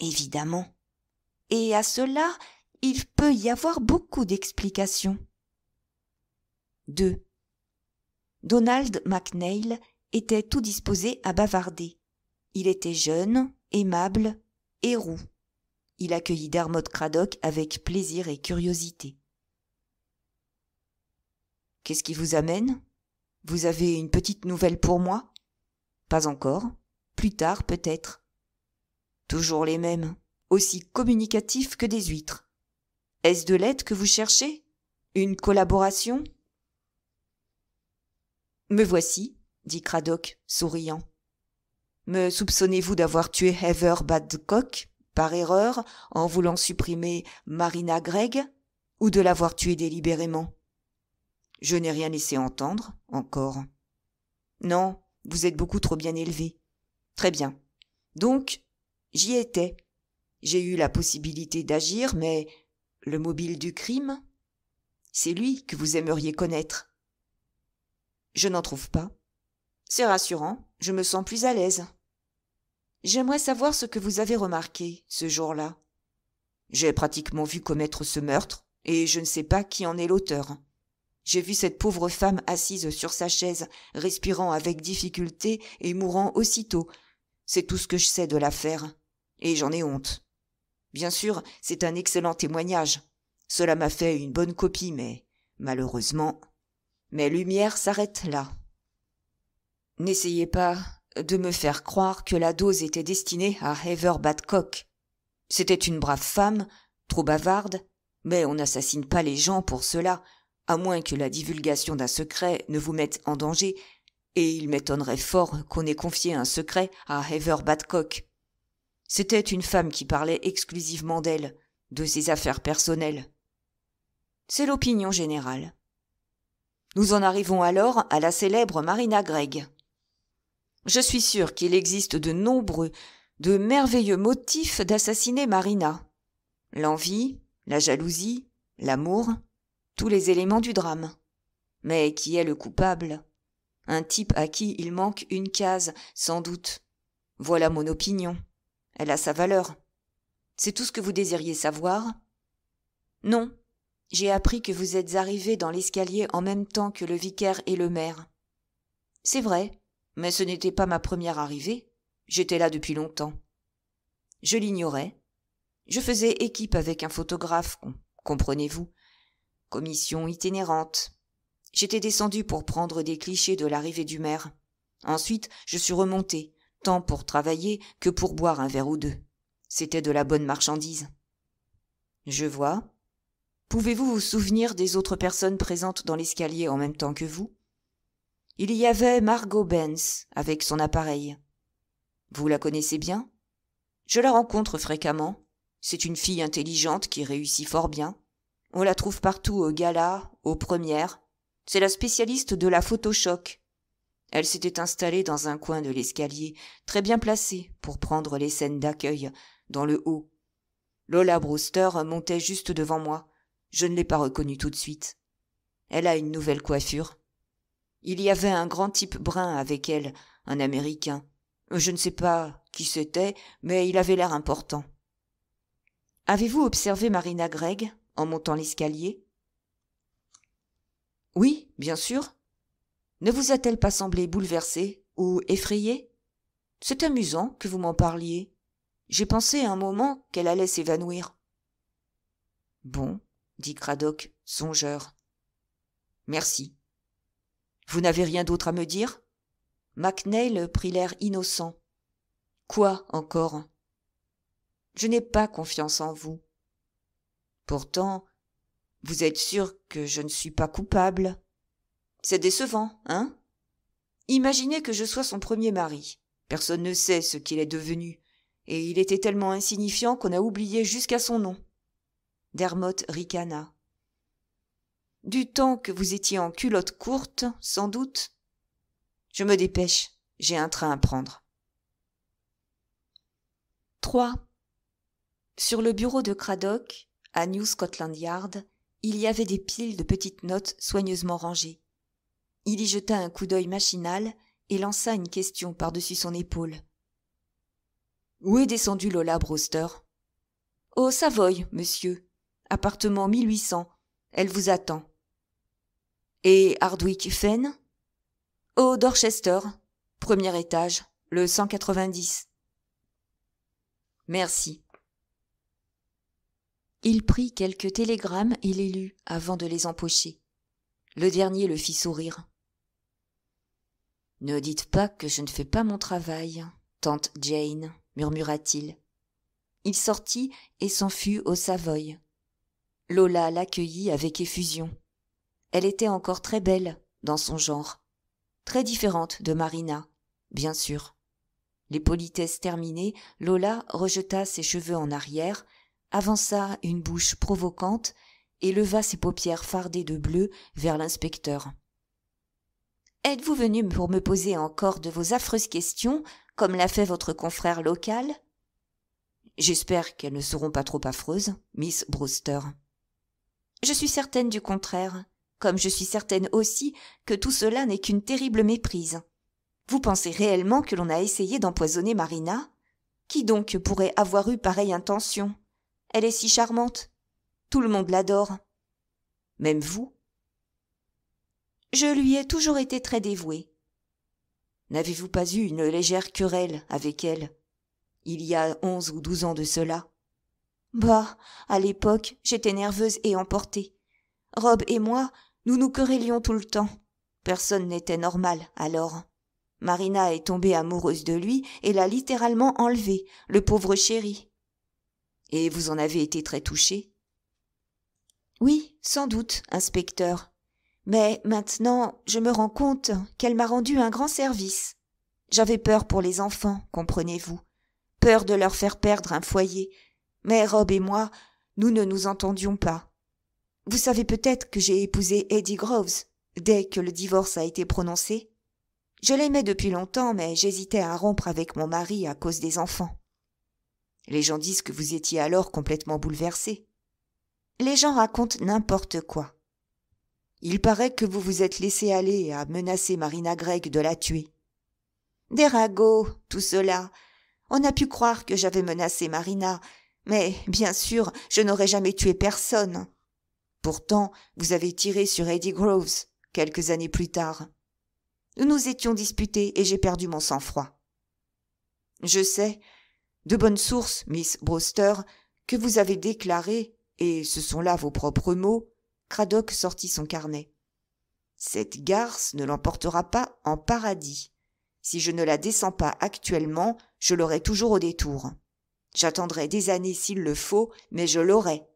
Évidemment. Et à cela, il peut y avoir beaucoup d'explications. 2. Donald MacNeil était tout disposé à bavarder. Il était jeune, aimable et roux. Il accueillit Dermot Craddock avec plaisir et curiosité. Qu'est-ce qui vous amène Vous avez une petite nouvelle pour moi Pas encore. Plus tard, peut-être. Toujours les mêmes, aussi communicatifs que des huîtres. Est-ce de l'aide que vous cherchez Une collaboration Me voici, dit Cradock, souriant. Me soupçonnez-vous d'avoir tué Heather Badcock, par erreur, en voulant supprimer Marina Gregg, ou de l'avoir tué délibérément je n'ai rien laissé entendre, encore. Non, vous êtes beaucoup trop bien élevé. Très bien. Donc, j'y étais. J'ai eu la possibilité d'agir, mais le mobile du crime, c'est lui que vous aimeriez connaître. Je n'en trouve pas. C'est rassurant, je me sens plus à l'aise. J'aimerais savoir ce que vous avez remarqué ce jour-là. J'ai pratiquement vu commettre ce meurtre, et je ne sais pas qui en est l'auteur. J'ai vu cette pauvre femme assise sur sa chaise, respirant avec difficulté et mourant aussitôt. C'est tout ce que je sais de l'affaire. Et j'en ai honte. Bien sûr, c'est un excellent témoignage. Cela m'a fait une bonne copie, mais malheureusement. Mes lumières s'arrêtent là. N'essayez pas de me faire croire que la dose était destinée à Heather Badcock. C'était une brave femme, trop bavarde, mais on n'assassine pas les gens pour cela, à moins que la divulgation d'un secret ne vous mette en danger, et il m'étonnerait fort qu'on ait confié un secret à Heather Badcock. C'était une femme qui parlait exclusivement d'elle, de ses affaires personnelles. C'est l'opinion générale. Nous en arrivons alors à la célèbre Marina Gregg. Je suis sûr qu'il existe de nombreux, de merveilleux motifs d'assassiner Marina. L'envie, la jalousie, l'amour, tous les éléments du drame. Mais qui est le coupable Un type à qui il manque une case, sans doute. Voilà mon opinion. Elle a sa valeur. C'est tout ce que vous désiriez savoir Non. J'ai appris que vous êtes arrivé dans l'escalier en même temps que le vicaire et le maire. C'est vrai, mais ce n'était pas ma première arrivée. J'étais là depuis longtemps. Je l'ignorais. Je faisais équipe avec un photographe, comprenez-vous, commission itinérante. J'étais descendu pour prendre des clichés de l'arrivée du maire. Ensuite, je suis remonté, tant pour travailler que pour boire un verre ou deux. C'était de la bonne marchandise. Je vois. Pouvez-vous vous souvenir des autres personnes présentes dans l'escalier en même temps que vous Il y avait Margot Benz avec son appareil. Vous la connaissez bien Je la rencontre fréquemment. C'est une fille intelligente qui réussit fort bien. On la trouve partout aux galas, aux premières. C'est la spécialiste de la photochoc. Elle s'était installée dans un coin de l'escalier, très bien placée pour prendre les scènes d'accueil, dans le haut. Lola Brewster montait juste devant moi. Je ne l'ai pas reconnue tout de suite. Elle a une nouvelle coiffure. Il y avait un grand type brun avec elle, un Américain. Je ne sais pas qui c'était, mais il avait l'air important. Avez-vous observé Marina Gregg en montant l'escalier Oui, bien sûr. Ne vous a-t-elle pas semblé bouleversée ou effrayée C'est amusant que vous m'en parliez. J'ai pensé un moment qu'elle allait s'évanouir. Bon, dit Cradock, songeur. Merci. Vous n'avez rien d'autre à me dire MacNeil prit l'air innocent. Quoi encore Je n'ai pas confiance en vous. Pourtant, vous êtes sûr que je ne suis pas coupable C'est décevant, hein Imaginez que je sois son premier mari. Personne ne sait ce qu'il est devenu, et il était tellement insignifiant qu'on a oublié jusqu'à son nom. Dermot ricana. Du temps que vous étiez en culotte courte, sans doute. Je me dépêche, j'ai un train à prendre. 3. Sur le bureau de Cradock, à New Scotland Yard, il y avait des piles de petites notes soigneusement rangées. Il y jeta un coup d'œil machinal et lança une question par-dessus son épaule. Où est descendu Lola Brewster Au oh, Savoy, monsieur. Appartement 1800. Elle vous attend. Et Hardwick Fenn Au oh, Dorchester, premier étage, le 190. Merci. Il prit quelques télégrammes et les lut avant de les empocher. Le dernier le fit sourire. Ne dites pas que je ne fais pas mon travail, tante Jane, murmura-t-il. Il sortit et s'en fut au Savoy. Lola l'accueillit avec effusion. Elle était encore très belle, dans son genre. Très différente de Marina, bien sûr. Les politesses terminées, Lola rejeta ses cheveux en arrière avança une bouche provocante et leva ses paupières fardées de bleu vers l'inspecteur êtes-vous venu pour me poser encore de vos affreuses questions comme l'a fait votre confrère local j'espère qu'elles ne seront pas trop affreuses miss brewster je suis certaine du contraire comme je suis certaine aussi que tout cela n'est qu'une terrible méprise vous pensez réellement que l'on a essayé d'empoisonner marina qui donc pourrait avoir eu pareille intention elle est si charmante. Tout le monde l'adore. Même vous Je lui ai toujours été très dévouée. N'avez-vous pas eu une légère querelle avec elle Il y a onze ou douze ans de cela. Bah, à l'époque, j'étais nerveuse et emportée. Rob et moi, nous nous querellions tout le temps. Personne n'était normal alors. Marina est tombée amoureuse de lui et l'a littéralement enlevé, le pauvre chéri. Et vous en avez été très touché Oui, sans doute, inspecteur. Mais maintenant, je me rends compte qu'elle m'a rendu un grand service. J'avais peur pour les enfants, comprenez-vous, peur de leur faire perdre un foyer. Mais Rob et moi, nous ne nous entendions pas. Vous savez peut-être que j'ai épousé Eddie Groves dès que le divorce a été prononcé. Je l'aimais depuis longtemps, mais j'hésitais à rompre avec mon mari à cause des enfants. Les gens disent que vous étiez alors complètement bouleversé. Les gens racontent n'importe quoi. Il paraît que vous vous êtes laissé aller à menacer Marina Gregg de la tuer. Des ragots, tout cela. On a pu croire que j'avais menacé Marina, mais bien sûr, je n'aurais jamais tué personne. Pourtant, vous avez tiré sur Eddie Groves quelques années plus tard. Nous nous étions disputés et j'ai perdu mon sang-froid. Je sais, de bonne sources, Miss Broster, que vous avez déclaré, et ce sont là vos propres mots, Cradock sortit son carnet. Cette garce ne l'emportera pas en paradis. Si je ne la descends pas actuellement, je l'aurai toujours au détour. J'attendrai des années s'il le faut, mais je l'aurai.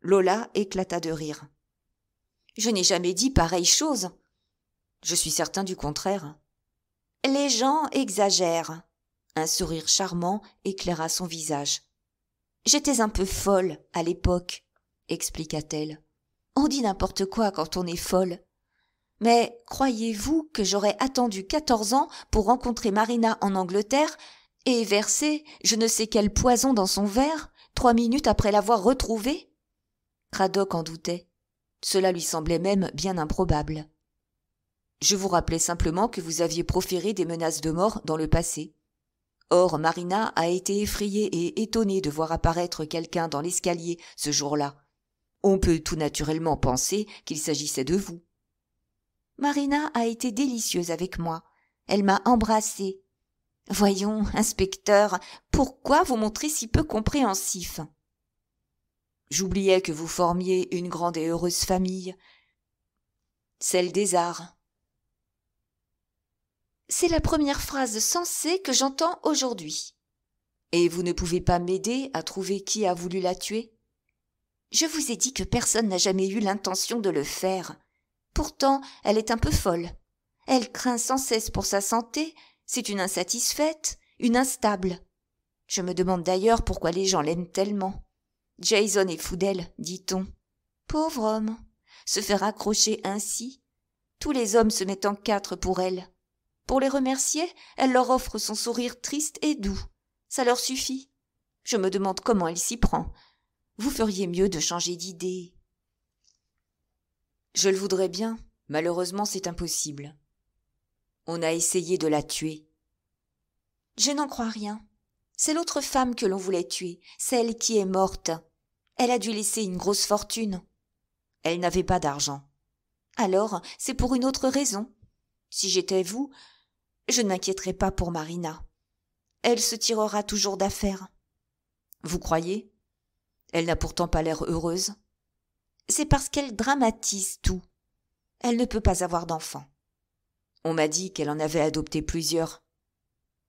Lola éclata de rire. Je n'ai jamais dit pareille chose. Je suis certain du contraire. Les gens exagèrent. Un sourire charmant éclaira son visage. J'étais un peu folle à l'époque, expliqua-t-elle. On dit n'importe quoi quand on est folle. Mais croyez-vous que j'aurais attendu quatorze ans pour rencontrer Marina en Angleterre et verser je ne sais quel poison dans son verre trois minutes après l'avoir retrouvée Cradock en doutait. Cela lui semblait même bien improbable. Je vous rappelais simplement que vous aviez proféré des menaces de mort dans le passé, Or, Marina a été effrayée et étonnée de voir apparaître quelqu'un dans l'escalier ce jour-là. On peut tout naturellement penser qu'il s'agissait de vous. Marina a été délicieuse avec moi. Elle m'a embrassée. Voyons, inspecteur, pourquoi vous montrer si peu compréhensif? J'oubliais que vous formiez une grande et heureuse famille, celle des arts, c'est la première phrase sensée que j'entends aujourd'hui. Et vous ne pouvez pas m'aider à trouver qui a voulu la tuer Je vous ai dit que personne n'a jamais eu l'intention de le faire. Pourtant, elle est un peu folle. Elle craint sans cesse pour sa santé, c'est une insatisfaite, une instable. Je me demande d'ailleurs pourquoi les gens l'aiment tellement. Jason est fou d'elle, dit-on. Pauvre homme. Se faire accrocher ainsi. Tous les hommes se mettent en quatre pour elle. Pour les remercier, elle leur offre son sourire triste et doux. Ça leur suffit. Je me demande comment elle s'y prend. Vous feriez mieux de changer d'idée. Je le voudrais bien. Malheureusement, c'est impossible. On a essayé de la tuer. Je n'en crois rien. C'est l'autre femme que l'on voulait tuer, celle qui est morte. Elle a dû laisser une grosse fortune. Elle n'avait pas d'argent. Alors, c'est pour une autre raison. Si j'étais vous, je ne m'inquiéterai pas pour Marina. Elle se tirera toujours d'affaire. Vous croyez Elle n'a pourtant pas l'air heureuse. C'est parce qu'elle dramatise tout. Elle ne peut pas avoir d'enfant. On m'a dit qu'elle en avait adopté plusieurs.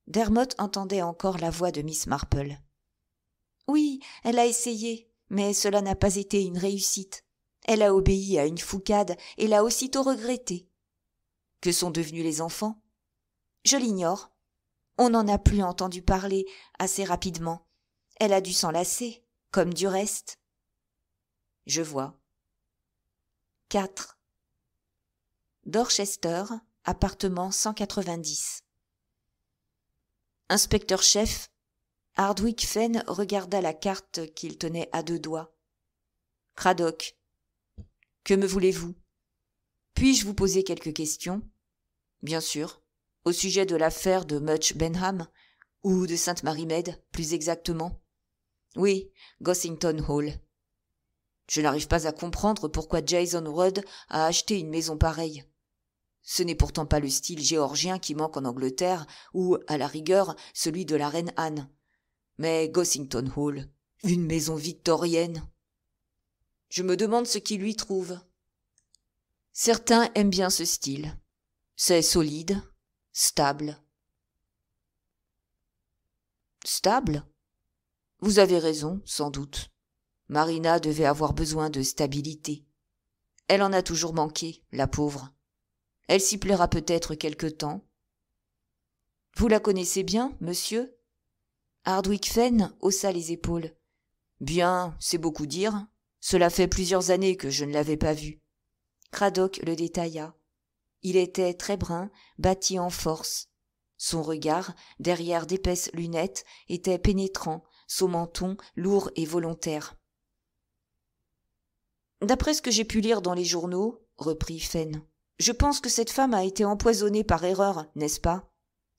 Dermot entendait encore la voix de Miss Marple. Oui, elle a essayé, mais cela n'a pas été une réussite. Elle a obéi à une foucade et l'a aussitôt regretté. Que sont devenus les enfants je l'ignore. On n'en a plus entendu parler assez rapidement. Elle a dû lasser, comme du reste. Je vois. 4. Dorchester, appartement 190. Inspecteur-chef, Hardwick Fenn regarda la carte qu'il tenait à deux doigts. Cradock, que me voulez-vous Puis-je vous poser quelques questions Bien sûr au sujet de l'affaire de Much Benham, ou de Sainte-Marie-Med, plus exactement Oui, Gossington Hall. Je n'arrive pas à comprendre pourquoi Jason Rudd a acheté une maison pareille. Ce n'est pourtant pas le style géorgien qui manque en Angleterre, ou, à la rigueur, celui de la reine Anne. Mais Gossington Hall, une maison victorienne. Je me demande ce qu'il lui trouve. Certains aiment bien ce style. C'est solide, stable. Stable Vous avez raison, sans doute. Marina devait avoir besoin de stabilité. Elle en a toujours manqué, la pauvre. Elle s'y plaira peut-être quelque temps. Vous la connaissez bien, monsieur Hardwick Fenn haussa les épaules. Bien, c'est beaucoup dire. Cela fait plusieurs années que je ne l'avais pas vue. Cradock le détailla. Il était très brun, bâti en force. Son regard, derrière d'épaisses lunettes, était pénétrant, son menton lourd et volontaire. D'après ce que j'ai pu lire dans les journaux, reprit Fenn, je pense que cette femme a été empoisonnée par erreur, n'est-ce pas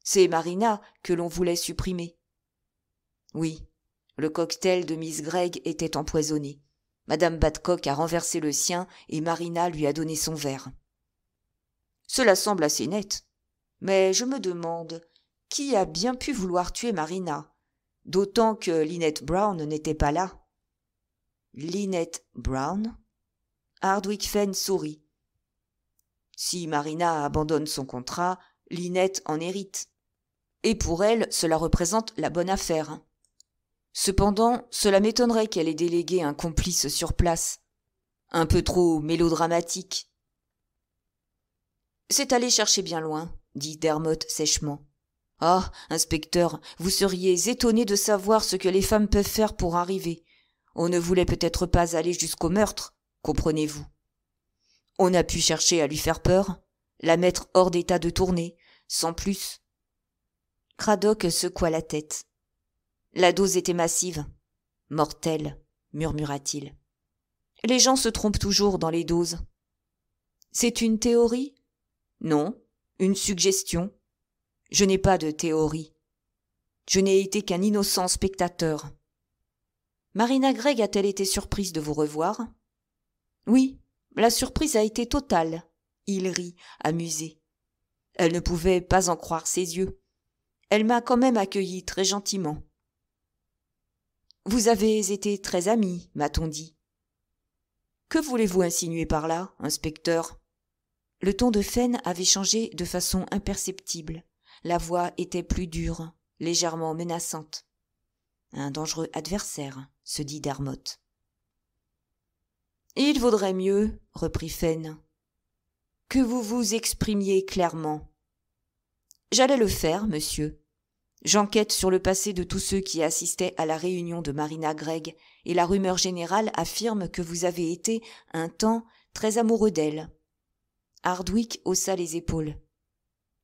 C'est Marina que l'on voulait supprimer. Oui, le cocktail de Miss Gregg était empoisonné. Madame Badcock a renversé le sien et Marina lui a donné son verre. Cela semble assez net. Mais je me demande qui a bien pu vouloir tuer Marina, d'autant que Lynette Brown n'était pas là. Lynette Brown Hardwick Fenn sourit. Si Marina abandonne son contrat, Lynette en hérite. Et pour elle, cela représente la bonne affaire. Cependant, cela m'étonnerait qu'elle ait délégué un complice sur place. Un peu trop mélodramatique. C'est aller chercher bien loin, dit Dermot sèchement. Ah, inspecteur, vous seriez étonné de savoir ce que les femmes peuvent faire pour arriver. On ne voulait peut-être pas aller jusqu'au meurtre, comprenez-vous. On a pu chercher à lui faire peur, la mettre hors d'état de tourner, sans plus. Cradock secoua la tête. La dose était massive. Mortelle, murmura-t-il. Les gens se trompent toujours dans les doses. C'est une théorie non, une suggestion. Je n'ai pas de théorie. Je n'ai été qu'un innocent spectateur. Marina Gregg a-t-elle été surprise de vous revoir Oui, la surprise a été totale. Il rit, amusé. Elle ne pouvait pas en croire ses yeux. Elle m'a quand même accueilli très gentiment. Vous avez été très amis, m'a-t-on dit. Que voulez-vous insinuer par là, inspecteur le ton de Fenn avait changé de façon imperceptible. La voix était plus dure, légèrement menaçante. Un dangereux adversaire, se dit Darmotte. Il vaudrait mieux, reprit Fenn, que vous vous exprimiez clairement. J'allais le faire, monsieur. J'enquête sur le passé de tous ceux qui assistaient à la réunion de Marina Gregg, et la rumeur générale affirme que vous avez été, un temps, très amoureux d'elle. Hardwick haussa les épaules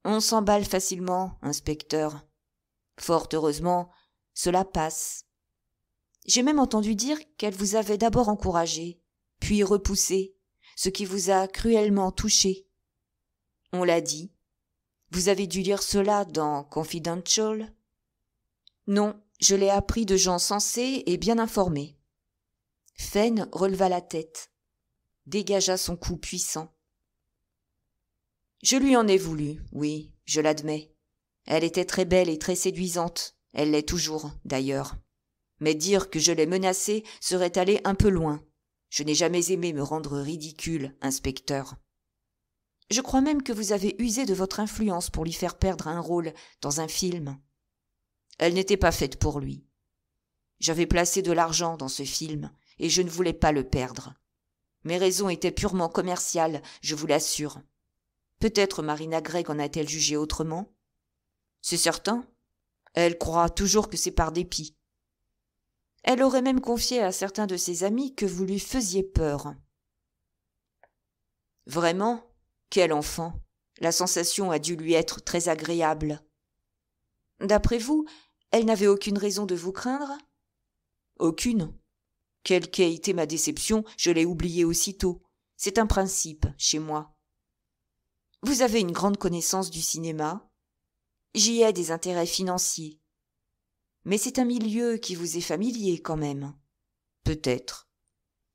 on s'emballe facilement inspecteur fort heureusement cela passe j'ai même entendu dire qu'elle vous avait d'abord encouragé puis repoussé ce qui vous a cruellement touché on l'a dit vous avez dû lire cela dans confidential non je l'ai appris de gens sensés et bien informés Fenn releva la tête, dégagea son cou puissant, je lui en ai voulu, oui, je l'admets. Elle était très belle et très séduisante, elle l'est toujours, d'ailleurs. Mais dire que je l'ai menacée serait aller un peu loin. Je n'ai jamais aimé me rendre ridicule, inspecteur. Je crois même que vous avez usé de votre influence pour lui faire perdre un rôle dans un film. Elle n'était pas faite pour lui. J'avais placé de l'argent dans ce film, et je ne voulais pas le perdre. Mes raisons étaient purement commerciales, je vous l'assure. Peut-être Marina Gregg en a-t-elle jugé autrement C'est certain. Elle croit toujours que c'est par dépit. Elle aurait même confié à certains de ses amis que vous lui faisiez peur. Vraiment Quel enfant La sensation a dû lui être très agréable. D'après vous, elle n'avait aucune raison de vous craindre Aucune. Quelle qu'ait été ma déception, je l'ai oubliée aussitôt. C'est un principe, chez moi. Vous avez une grande connaissance du cinéma. J'y ai des intérêts financiers. Mais c'est un milieu qui vous est familier quand même. Peut-être.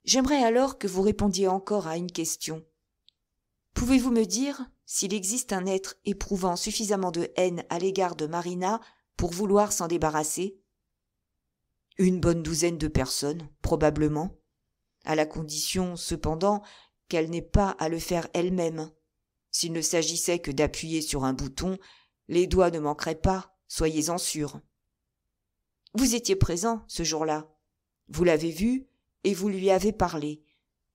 J'aimerais alors que vous répondiez encore à une question. Pouvez-vous me dire s'il existe un être éprouvant suffisamment de haine à l'égard de Marina pour vouloir s'en débarrasser Une bonne douzaine de personnes, probablement, à la condition, cependant, qu'elle n'ait pas à le faire elle-même. S'il ne s'agissait que d'appuyer sur un bouton, les doigts ne manqueraient pas, soyez-en sûr. Vous étiez présent ce jour-là. Vous l'avez vu et vous lui avez parlé.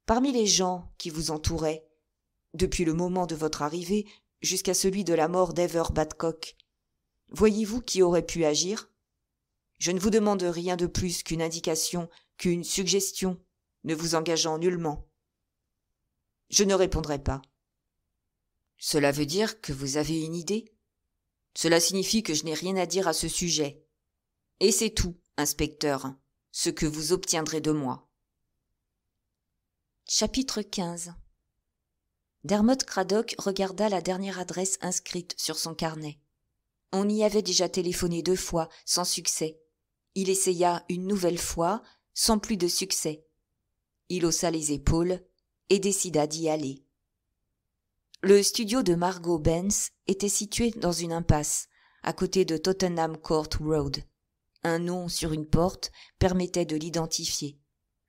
Parmi les gens qui vous entouraient, depuis le moment de votre arrivée jusqu'à celui de la mort d'Ever Badcock, voyez-vous qui aurait pu agir Je ne vous demande rien de plus qu'une indication, qu'une suggestion, ne vous engageant nullement. Je ne répondrai pas. Cela veut dire que vous avez une idée Cela signifie que je n'ai rien à dire à ce sujet. Et c'est tout, inspecteur, ce que vous obtiendrez de moi. Chapitre 15 Dermot Cradock regarda la dernière adresse inscrite sur son carnet. On y avait déjà téléphoné deux fois, sans succès. Il essaya une nouvelle fois, sans plus de succès. Il haussa les épaules et décida d'y aller. Le studio de Margot Benz était situé dans une impasse, à côté de Tottenham Court Road. Un nom sur une porte permettait de l'identifier.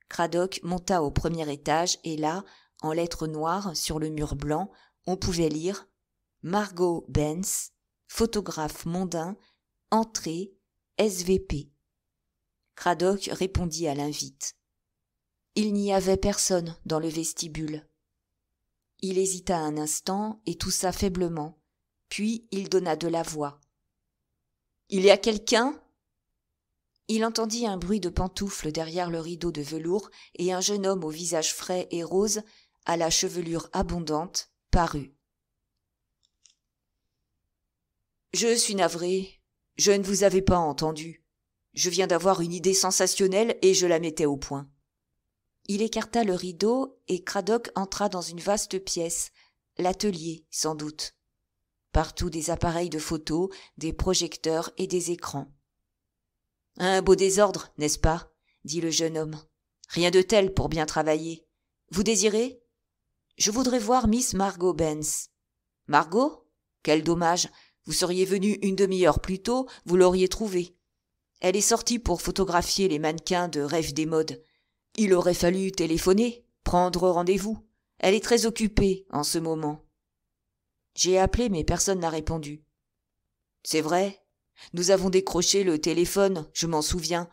Cradock monta au premier étage et là, en lettres noires sur le mur blanc, on pouvait lire Margot Benz, photographe mondain, entrée, SVP. Cradock répondit à l'invite. Il n'y avait personne dans le vestibule il hésita un instant et toussa faiblement puis il donna de la voix il y a quelqu'un il entendit un bruit de pantoufles derrière le rideau de velours et un jeune homme au visage frais et rose à la chevelure abondante parut je suis navré je ne vous avais pas entendu je viens d'avoir une idée sensationnelle et je la mettais au point il écarta le rideau et Cradock entra dans une vaste pièce, l'atelier sans doute. Partout des appareils de photos, des projecteurs et des écrans. Un beau désordre, n'est-ce pas dit le jeune homme. Rien de tel pour bien travailler. Vous désirez Je voudrais voir Miss Margot Benz. Margot Quel dommage Vous seriez venue une demi-heure plus tôt, vous l'auriez trouvée. Elle est sortie pour photographier les mannequins de Rêve des Modes. Il aurait fallu téléphoner, prendre rendez-vous. Elle est très occupée en ce moment. J'ai appelé mais personne n'a répondu. C'est vrai. Nous avons décroché le téléphone, je m'en souviens.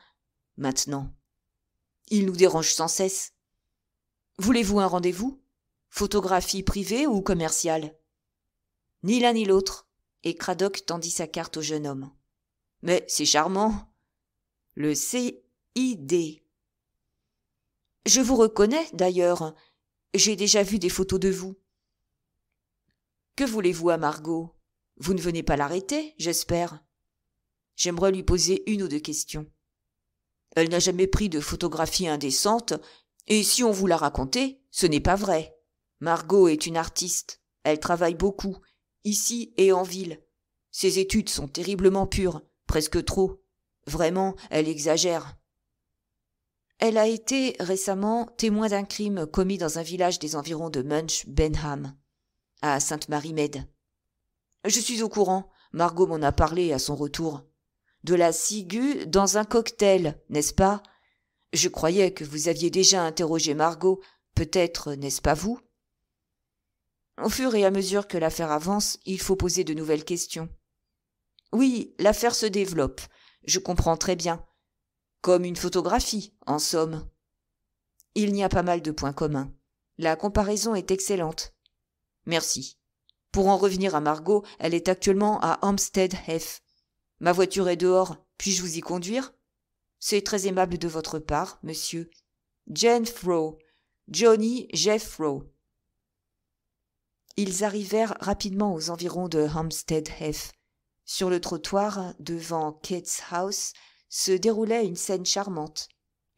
Maintenant. Il nous dérange sans cesse. Voulez-vous un rendez-vous Photographie privée ou commerciale Ni l'un ni l'autre. Et Cradock tendit sa carte au jeune homme. Mais c'est charmant. Le CID je vous reconnais, d'ailleurs. J'ai déjà vu des photos de vous. Que voulez-vous à Margot Vous ne venez pas l'arrêter, j'espère. J'aimerais lui poser une ou deux questions. Elle n'a jamais pris de photographie indécente, et si on vous la racontait, ce n'est pas vrai. Margot est une artiste. Elle travaille beaucoup, ici et en ville. Ses études sont terriblement pures, presque trop. Vraiment, elle exagère. Elle a été récemment témoin d'un crime commis dans un village des environs de Munch Benham, à Sainte-Marie-Med. Je suis au courant. Margot m'en a parlé à son retour. De la ciguë dans un cocktail, n'est-ce pas Je croyais que vous aviez déjà interrogé Margot. Peut-être n'est-ce pas vous Au fur et à mesure que l'affaire avance, il faut poser de nouvelles questions. Oui, l'affaire se développe. Je comprends très bien. Comme une photographie, en somme. Il n'y a pas mal de points communs. La comparaison est excellente. Merci. Pour en revenir à Margot, elle est actuellement à Hampstead Heath. Ma voiture est dehors. Puis-je vous y conduire C'est très aimable de votre part, monsieur. Jane Fro. Johnny Jeff Ils arrivèrent rapidement aux environs de Hampstead Heath, Sur le trottoir, devant Kate's House, se déroulait une scène charmante.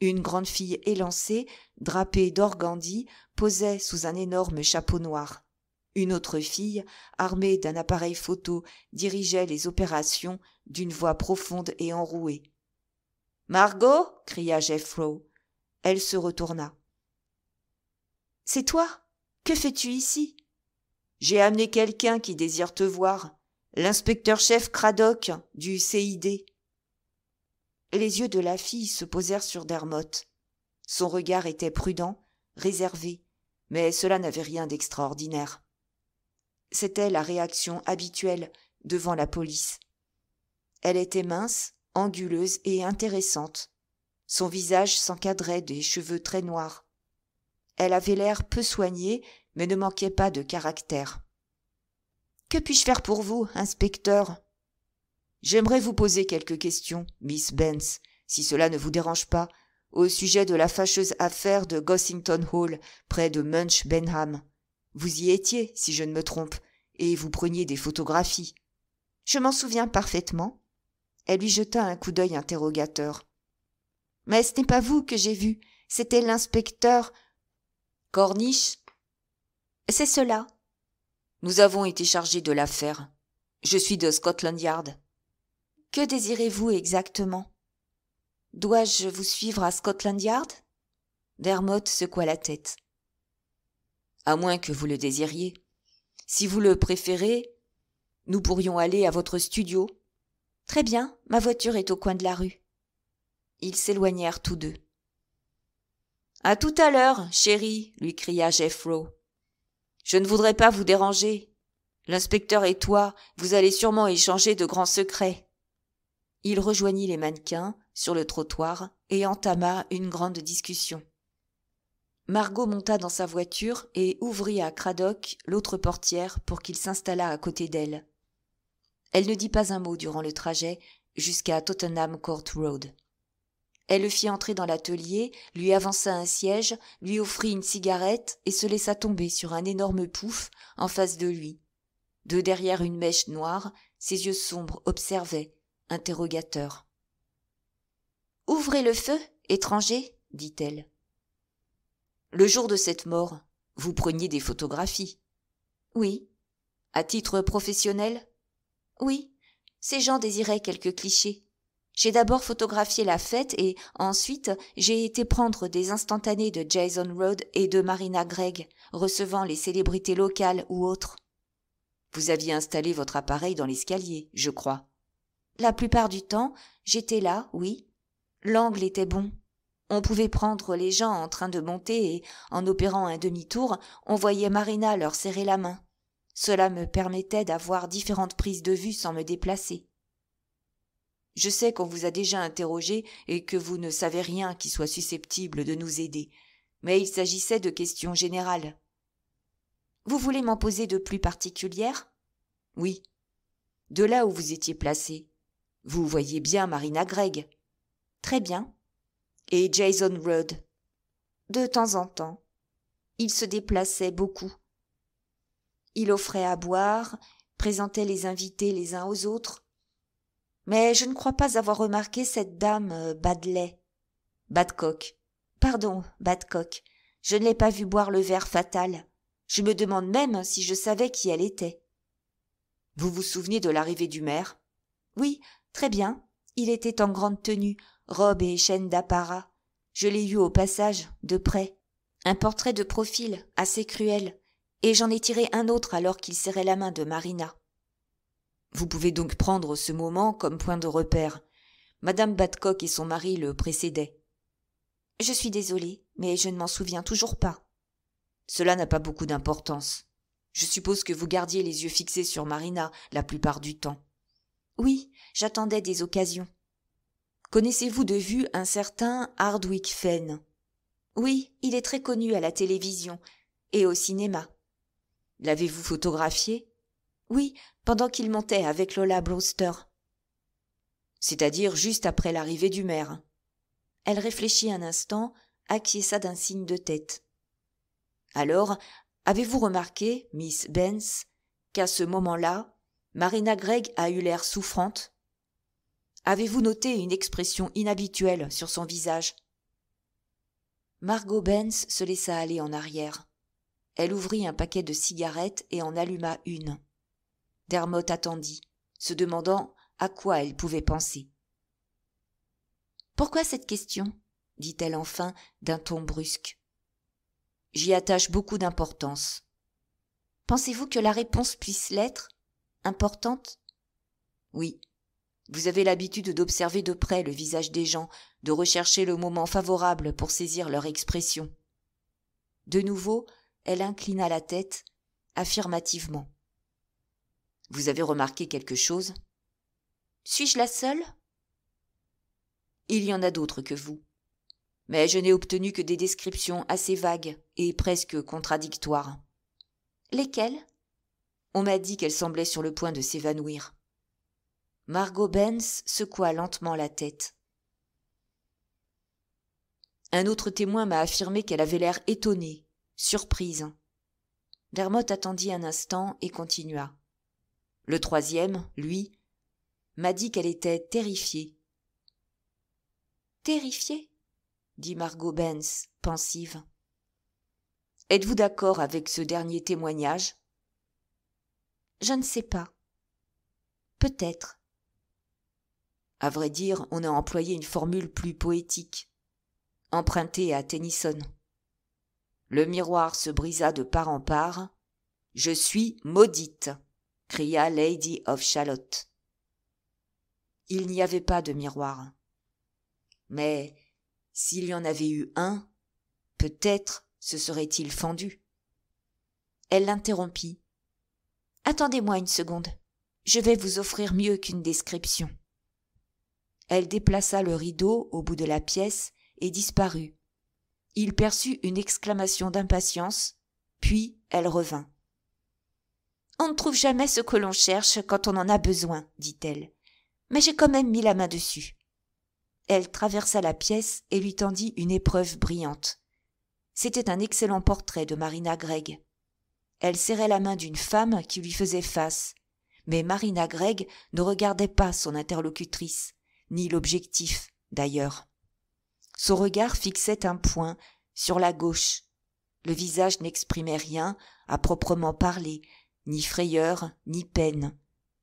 Une grande fille élancée, drapée d'organdi, posait sous un énorme chapeau noir. Une autre fille, armée d'un appareil photo, dirigeait les opérations d'une voix profonde et enrouée. Margot cria Jeff Rowe. Elle se retourna. C'est toi Que fais-tu ici J'ai amené quelqu'un qui désire te voir, l'inspecteur-chef Cradock du CID les yeux de la fille se posèrent sur Dermotte. Son regard était prudent, réservé, mais cela n'avait rien d'extraordinaire. C'était la réaction habituelle devant la police. Elle était mince, anguleuse et intéressante. Son visage s'encadrait des cheveux très noirs. Elle avait l'air peu soignée, mais ne manquait pas de caractère. Que puis-je faire pour vous, inspecteur J'aimerais vous poser quelques questions, Miss Benz, si cela ne vous dérange pas, au sujet de la fâcheuse affaire de Gossington Hall, près de Munch Benham. Vous y étiez, si je ne me trompe, et vous preniez des photographies. Je m'en souviens parfaitement. Elle lui jeta un coup d'œil interrogateur. Mais ce n'est pas vous que j'ai vu, c'était l'inspecteur Corniche. C'est cela. Nous avons été chargés de l'affaire. Je suis de Scotland Yard. Que désirez-vous exactement Dois-je vous suivre à Scotland Yard Dermot secoua la tête. À moins que vous le désiriez. Si vous le préférez, nous pourrions aller à votre studio. Très bien, ma voiture est au coin de la rue. Ils s'éloignèrent tous deux. À tout à l'heure, chérie, lui cria Jeff Je ne voudrais pas vous déranger. L'inspecteur et toi, vous allez sûrement échanger de grands secrets il rejoignit les mannequins sur le trottoir et entama une grande discussion margot monta dans sa voiture et ouvrit à cradock l'autre portière pour qu'il s'installât à côté d'elle elle ne dit pas un mot durant le trajet jusqu'à tottenham court road elle le fit entrer dans l'atelier, lui avança un siège, lui offrit une cigarette et se laissa tomber sur un énorme pouf en face de lui. De derrière une mèche noire, ses yeux sombres observaient, interrogateur. Ouvrez le feu, étranger, dit-elle. Le jour de cette mort, vous preniez des photographies. Oui. À titre professionnel Oui. Ces gens désiraient quelques clichés. J'ai d'abord photographié la fête et ensuite j'ai été prendre des instantanés de Jason Road et de Marina Gregg, recevant les célébrités locales ou autres. Vous aviez installé votre appareil dans l'escalier, je crois. La plupart du temps, j'étais là, oui. L'angle était bon. On pouvait prendre les gens en train de monter et, en opérant un demi-tour, on voyait Marina leur serrer la main. Cela me permettait d'avoir différentes prises de vue sans me déplacer. Je sais qu'on vous a déjà interrogé et que vous ne savez rien qui soit susceptible de nous aider, mais il s'agissait de questions générales. Vous voulez m'en poser de plus particulières Oui. De là où vous étiez placé, vous voyez bien Marina Gregg. Très bien. Et Jason Rudd. De temps en temps. Il se déplaçait beaucoup. Il offrait à boire, présentait les invités les uns aux autres. Mais je ne crois pas avoir remarqué cette dame euh, Badley. Badcock. Pardon, Badcock. Je ne l'ai pas vue boire le verre fatal. Je me demande même si je savais qui elle était. Vous vous souvenez de l'arrivée du maire Oui, Très bien. Il était en grande tenue, robe et chaîne d'apparat. Je l'ai eu au passage, de près. Un portrait de profil, assez cruel, et j'en ai tiré un autre alors qu'il serrait la main de Marina. Vous pouvez donc prendre ce moment comme point de repère. Madame Badcock et son mari le précédaient. Je suis désolée, mais je ne m'en souviens toujours pas. Cela n'a pas beaucoup d'importance. Je suppose que vous gardiez les yeux fixés sur Marina la plupart du temps. Oui, j'attendais des occasions. Connaissez-vous de vue un certain Hardwick Fenn Oui, il est très connu à la télévision et au cinéma. L'avez-vous photographié Oui, pendant qu'il montait avec Lola Brewster. C'est-à-dire juste après l'arrivée du maire. Elle réfléchit un instant, acquiesça d'un signe de tête. Alors, avez-vous remarqué, Miss Benz, qu'à ce moment-là, Marina Gregg a eu l'air souffrante. Avez-vous noté une expression inhabituelle sur son visage Margot Benz se laissa aller en arrière. Elle ouvrit un paquet de cigarettes et en alluma une. Dermot attendit, se demandant à quoi elle pouvait penser. Pourquoi cette question dit-elle enfin d'un ton brusque. J'y attache beaucoup d'importance. Pensez-vous que la réponse puisse l'être importante Oui. Vous avez l'habitude d'observer de près le visage des gens, de rechercher le moment favorable pour saisir leur expression. De nouveau, elle inclina la tête, affirmativement. Vous avez remarqué quelque chose Suis-je la seule Il y en a d'autres que vous. Mais je n'ai obtenu que des descriptions assez vagues et presque contradictoires. Lesquelles on m'a dit qu'elle semblait sur le point de s'évanouir. Margot Benz secoua lentement la tête. Un autre témoin m'a affirmé qu'elle avait l'air étonnée, surprise. Dermot attendit un instant et continua. Le troisième, lui, m'a dit qu'elle était terrifiée. Terrifiée dit Margot Benz, pensive. Êtes-vous d'accord avec ce dernier témoignage je ne sais pas. Peut-être. À vrai dire, on a employé une formule plus poétique, empruntée à Tennyson. Le miroir se brisa de part en part. Je suis maudite, cria Lady of Charlotte. Il n'y avait pas de miroir. Mais s'il y en avait eu un, peut-être se serait-il fendu. Elle l'interrompit Attendez-moi une seconde. Je vais vous offrir mieux qu'une description. Elle déplaça le rideau au bout de la pièce et disparut. Il perçut une exclamation d'impatience, puis elle revint. On ne trouve jamais ce que l'on cherche quand on en a besoin, dit-elle. Mais j'ai quand même mis la main dessus. Elle traversa la pièce et lui tendit une épreuve brillante. C'était un excellent portrait de Marina Gregg. Elle serrait la main d'une femme qui lui faisait face. Mais Marina Gregg ne regardait pas son interlocutrice, ni l'objectif, d'ailleurs. Son regard fixait un point, sur la gauche. Le visage n'exprimait rien, à proprement parler, ni frayeur, ni peine.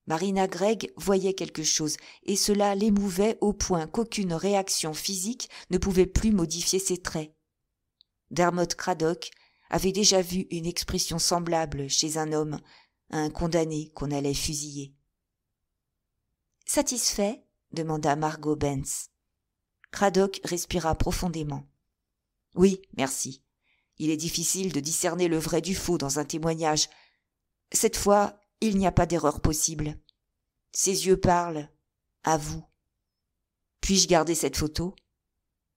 Marina Gregg voyait quelque chose, et cela l'émouvait au point qu'aucune réaction physique ne pouvait plus modifier ses traits. Dermot Craddock avait déjà vu une expression semblable chez un homme, un condamné qu'on allait fusiller. Satisfait demanda Margot Benz. Cradock respira profondément. Oui, merci. Il est difficile de discerner le vrai du faux dans un témoignage. Cette fois, il n'y a pas d'erreur possible. Ses yeux parlent. À vous. Puis-je garder cette photo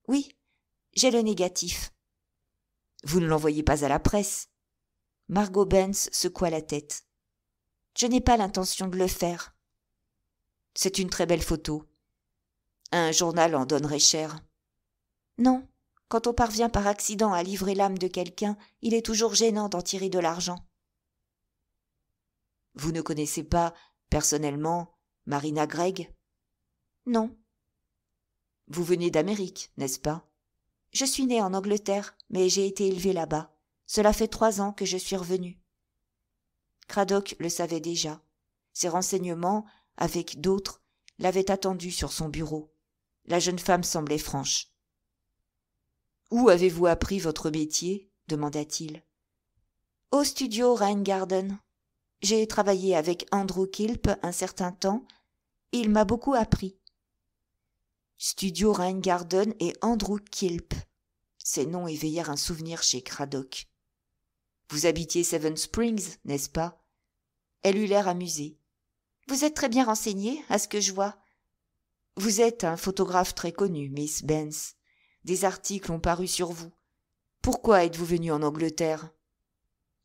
Oui, j'ai le négatif. Vous ne l'envoyez pas à la presse. Margot Benz secoua la tête. Je n'ai pas l'intention de le faire. C'est une très belle photo. Un journal en donnerait cher. Non, quand on parvient par accident à livrer l'âme de quelqu'un, il est toujours gênant d'en tirer de l'argent. Vous ne connaissez pas, personnellement, Marina Gregg Non. Vous venez d'Amérique, n'est-ce pas je suis né en Angleterre, mais j'ai été élevé là-bas. Cela fait trois ans que je suis revenu. Cradock le savait déjà. Ses renseignements, avec d'autres, l'avaient attendu sur son bureau. La jeune femme semblait franche. Où avez-vous appris votre métier demanda-t-il. Au studio Rheingarden. J'ai travaillé avec Andrew Kilp un certain temps. Il m'a beaucoup appris. Studio Rheingarden et Andrew Kilp. Ces noms éveillèrent un souvenir chez Cradock. Vous habitiez Seven Springs, n'est-ce pas Elle eut l'air amusée. Vous êtes très bien renseignée, à ce que je vois. Vous êtes un photographe très connu, Miss Benz. Des articles ont paru sur vous. Pourquoi êtes-vous venue en Angleterre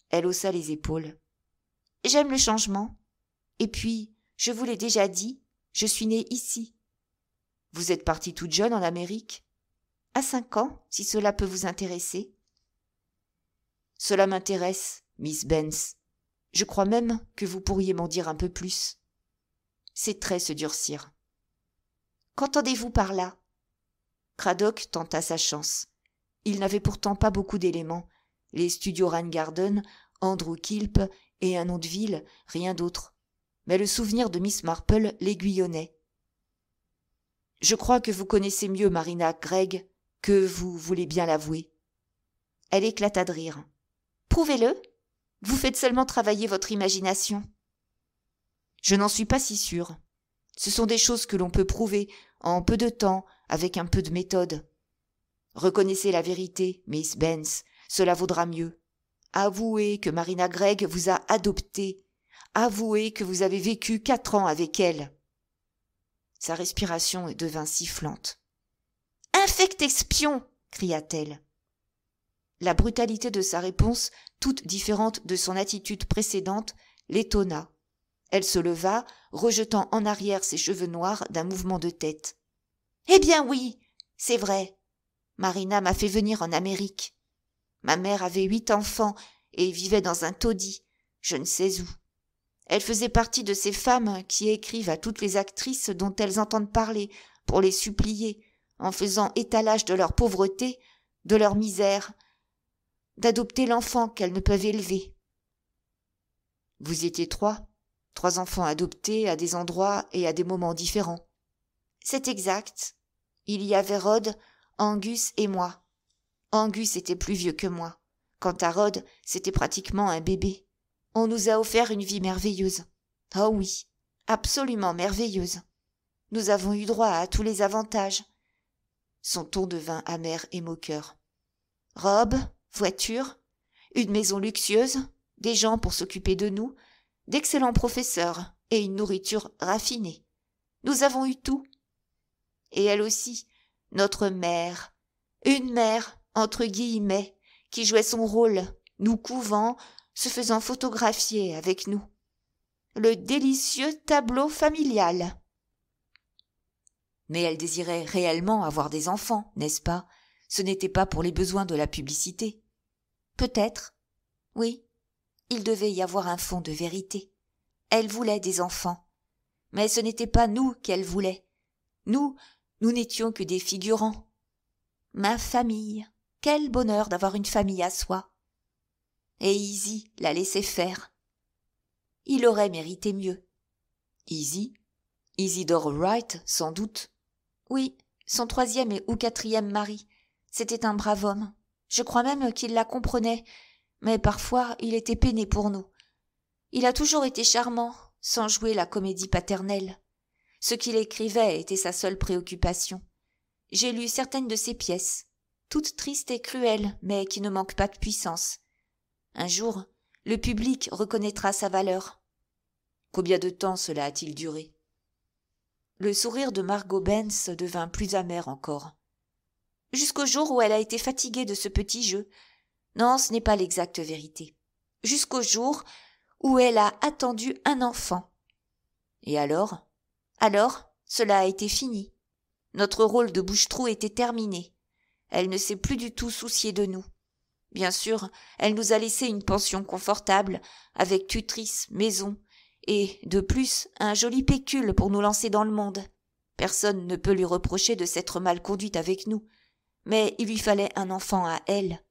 Elle haussa les épaules. J'aime le changement. Et puis, je vous l'ai déjà dit, je suis née ici. Vous êtes partie toute jeune en Amérique À cinq ans, si cela peut vous intéresser. Cela m'intéresse, Miss Benz. Je crois même que vous pourriez m'en dire un peu plus. Ses traits se durcirent. Qu'entendez-vous par là Cradock tenta sa chance. Il n'avait pourtant pas beaucoup d'éléments. Les studios Garden, Andrew Kilp et un nom de ville, rien d'autre. Mais le souvenir de Miss Marple l'aiguillonnait. Je crois que vous connaissez mieux Marina Gregg que vous voulez bien l'avouer. Elle éclata de rire. Prouvez-le. Vous faites seulement travailler votre imagination. Je n'en suis pas si sûre. Ce sont des choses que l'on peut prouver en peu de temps, avec un peu de méthode. Reconnaissez la vérité, Miss Benz, cela vaudra mieux. Avouez que Marina Gregg vous a adoptée. Avouez que vous avez vécu quatre ans avec elle. Sa respiration devint sifflante. Infect espion cria-t-elle. La brutalité de sa réponse, toute différente de son attitude précédente, l'étonna. Elle se leva, rejetant en arrière ses cheveux noirs d'un mouvement de tête. Eh bien oui, c'est vrai. Marina m'a fait venir en Amérique. Ma mère avait huit enfants et vivait dans un taudis, je ne sais où. Elle faisait partie de ces femmes qui écrivent à toutes les actrices dont elles entendent parler pour les supplier, en faisant étalage de leur pauvreté, de leur misère, d'adopter l'enfant qu'elles ne peuvent élever. Vous étiez trois, trois enfants adoptés à des endroits et à des moments différents. C'est exact. Il y avait Rod, Angus et moi. Angus était plus vieux que moi. Quant à Rod, c'était pratiquement un bébé on nous a offert une vie merveilleuse oh oui absolument merveilleuse nous avons eu droit à tous les avantages son ton devint amer et moqueur robes voitures une maison luxueuse des gens pour s'occuper de nous d'excellents professeurs et une nourriture raffinée nous avons eu tout et elle aussi notre mère une mère entre guillemets qui jouait son rôle nous couvant se faisant photographier avec nous. Le délicieux tableau familial. Mais elle désirait réellement avoir des enfants, n'est-ce pas Ce n'était pas pour les besoins de la publicité. Peut-être. Oui. Il devait y avoir un fond de vérité. Elle voulait des enfants. Mais ce n'était pas nous qu'elle voulait. Nous, nous n'étions que des figurants. Ma famille. Quel bonheur d'avoir une famille à soi et Izzy l'a laissé faire. Il aurait mérité mieux. Easy, Isidore Wright, sans doute. Oui, son troisième et ou quatrième mari. C'était un brave homme. Je crois même qu'il la comprenait, mais parfois il était peiné pour nous. Il a toujours été charmant, sans jouer la comédie paternelle. Ce qu'il écrivait était sa seule préoccupation. J'ai lu certaines de ses pièces, toutes tristes et cruelles, mais qui ne manquent pas de puissance. Un jour, le public reconnaîtra sa valeur. Combien de temps cela a-t-il duré Le sourire de Margot Benz devint plus amer encore. Jusqu'au jour où elle a été fatiguée de ce petit jeu. Non, ce n'est pas l'exacte vérité. Jusqu'au jour où elle a attendu un enfant. Et alors Alors, cela a été fini. Notre rôle de bouche était terminé. Elle ne s'est plus du tout souciée de nous. Bien sûr, elle nous a laissé une pension confortable, avec tutrice, maison, et, de plus, un joli pécule pour nous lancer dans le monde. Personne ne peut lui reprocher de s'être mal conduite avec nous, mais il lui fallait un enfant à elle.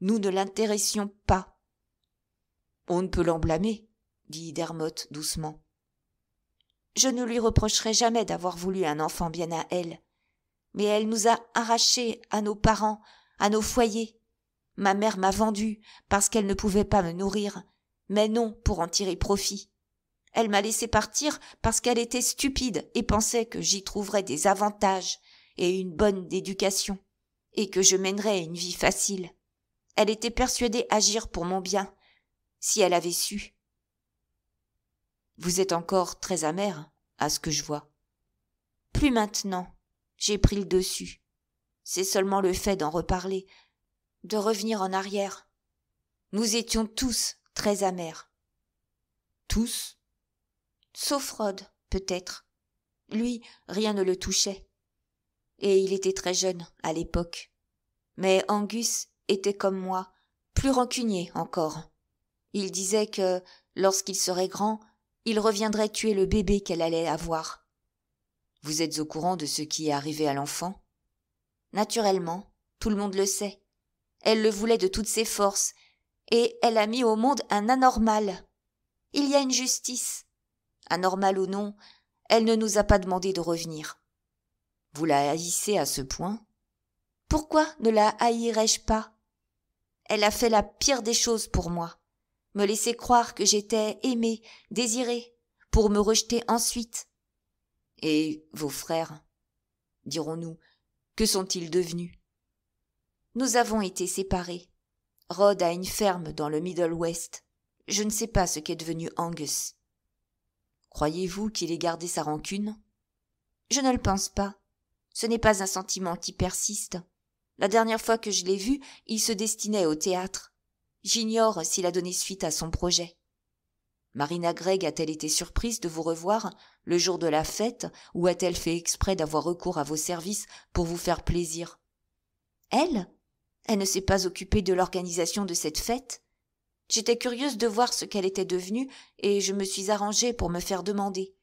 Nous ne l'intéressions pas. On ne peut l'en blâmer, dit Dermot doucement. Je ne lui reprocherai jamais d'avoir voulu un enfant bien à elle, mais elle nous a arrachés à nos parents, à nos foyers, Ma mère m'a vendue parce qu'elle ne pouvait pas me nourrir, mais non pour en tirer profit. Elle m'a laissé partir parce qu'elle était stupide et pensait que j'y trouverais des avantages et une bonne éducation, et que je mènerais une vie facile. Elle était persuadée agir pour mon bien, si elle avait su. Vous êtes encore très amère, à ce que je vois. Plus maintenant. J'ai pris le dessus. C'est seulement le fait d'en reparler de revenir en arrière. Nous étions tous très amers. Tous Sauf Rod, peut-être. Lui, rien ne le touchait. Et il était très jeune à l'époque. Mais Angus était comme moi, plus rancunier encore. Il disait que, lorsqu'il serait grand, il reviendrait tuer le bébé qu'elle allait avoir. Vous êtes au courant de ce qui est arrivé à l'enfant Naturellement, tout le monde le sait. Elle le voulait de toutes ses forces, et elle a mis au monde un anormal. Il y a une justice. Anormal ou non, elle ne nous a pas demandé de revenir. Vous la haïssez à ce point Pourquoi ne la haïrais-je pas Elle a fait la pire des choses pour moi. Me laisser croire que j'étais aimée, désirée, pour me rejeter ensuite. Et vos frères Dirons-nous, que sont-ils devenus nous avons été séparés. Rod a une ferme dans le Middle West. Je ne sais pas ce qu'est devenu Angus. Croyez-vous qu'il ait gardé sa rancune Je ne le pense pas. Ce n'est pas un sentiment qui persiste. La dernière fois que je l'ai vu, il se destinait au théâtre. J'ignore s'il a donné suite à son projet. Marina Gregg a-t-elle été surprise de vous revoir le jour de la fête ou a-t-elle fait exprès d'avoir recours à vos services pour vous faire plaisir Elle elle ne s'est pas occupée de l'organisation de cette fête. J'étais curieuse de voir ce qu'elle était devenue, et je me suis arrangée pour me faire demander.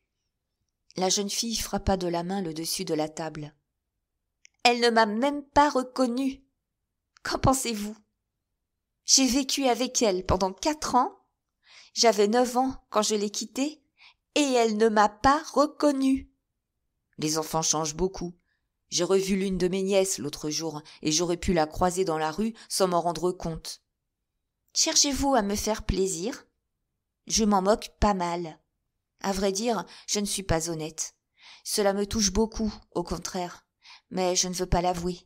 La jeune fille frappa de la main le dessus de la table. Elle ne m'a même pas reconnue. Qu'en pensez-vous J'ai vécu avec elle pendant quatre ans. J'avais neuf ans quand je l'ai quittée, et elle ne m'a pas reconnue. Les enfants changent beaucoup, j'ai revu l'une de mes nièces l'autre jour, et j'aurais pu la croiser dans la rue sans m'en rendre compte. Cherchez-vous à me faire plaisir Je m'en moque pas mal. À vrai dire, je ne suis pas honnête. Cela me touche beaucoup, au contraire. Mais je ne veux pas l'avouer.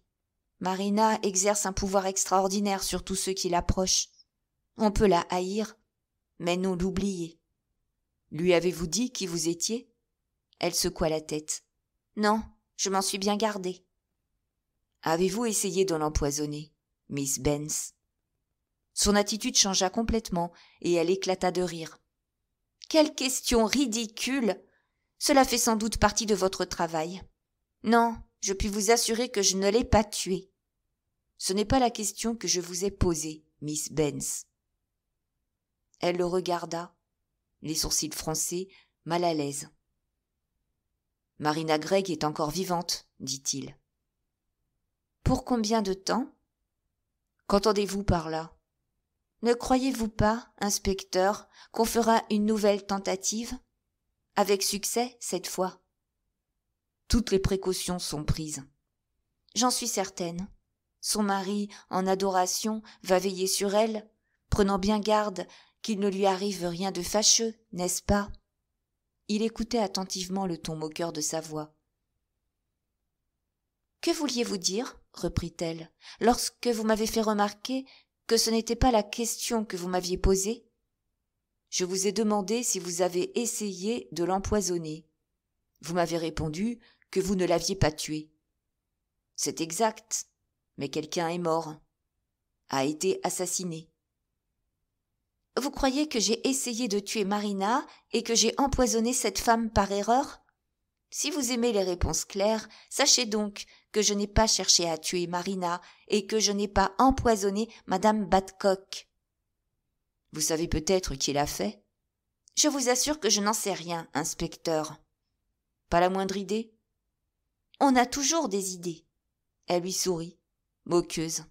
Marina exerce un pouvoir extraordinaire sur tous ceux qui l'approchent. On peut la haïr, mais non l'oublier. Lui avez-vous dit qui vous étiez Elle secoua la tête. Non, je m'en suis bien gardée. Avez-vous essayé de l'empoisonner, Miss Benz Son attitude changea complètement et elle éclata de rire. Quelle question ridicule Cela fait sans doute partie de votre travail. Non, je puis vous assurer que je ne l'ai pas tué. Ce n'est pas la question que je vous ai posée, Miss Benz. Elle le regarda, les sourcils froncés, mal à l'aise. Marina Gregg est encore vivante, dit-il. Pour combien de temps Qu'entendez-vous par là Ne croyez-vous pas, inspecteur, qu'on fera une nouvelle tentative Avec succès, cette fois. Toutes les précautions sont prises. J'en suis certaine. Son mari, en adoration, va veiller sur elle, prenant bien garde qu'il ne lui arrive rien de fâcheux, n'est-ce pas il écoutait attentivement le ton moqueur de sa voix. Que vouliez-vous dire reprit-elle, lorsque vous m'avez fait remarquer que ce n'était pas la question que vous m'aviez posée Je vous ai demandé si vous avez essayé de l'empoisonner. Vous m'avez répondu que vous ne l'aviez pas tué. C'est exact, mais quelqu'un est mort, a été assassiné. Vous croyez que j'ai essayé de tuer Marina et que j'ai empoisonné cette femme par erreur Si vous aimez les réponses claires, sachez donc que je n'ai pas cherché à tuer Marina et que je n'ai pas empoisonné madame Badcock. Vous savez peut-être qui l'a fait Je vous assure que je n'en sais rien, inspecteur. Pas la moindre idée On a toujours des idées. Elle lui sourit, moqueuse.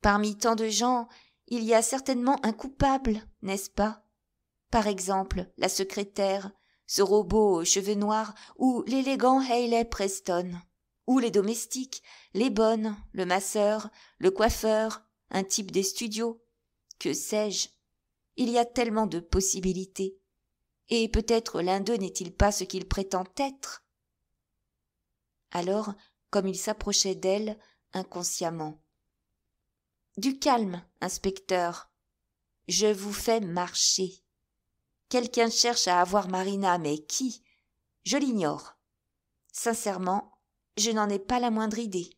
Parmi tant de gens, il y a certainement un coupable, n'est-ce pas Par exemple, la secrétaire, ce robot aux cheveux noirs, ou l'élégant Hayley Preston, ou les domestiques, les bonnes, le masseur, le coiffeur, un type des studios, que sais-je Il y a tellement de possibilités. Et peut-être l'un d'eux n'est-il pas ce qu'il prétend être Alors, comme il s'approchait d'elle, inconsciemment, du calme, inspecteur. Je vous fais marcher. Quelqu'un cherche à avoir Marina, mais qui Je l'ignore. Sincèrement, je n'en ai pas la moindre idée.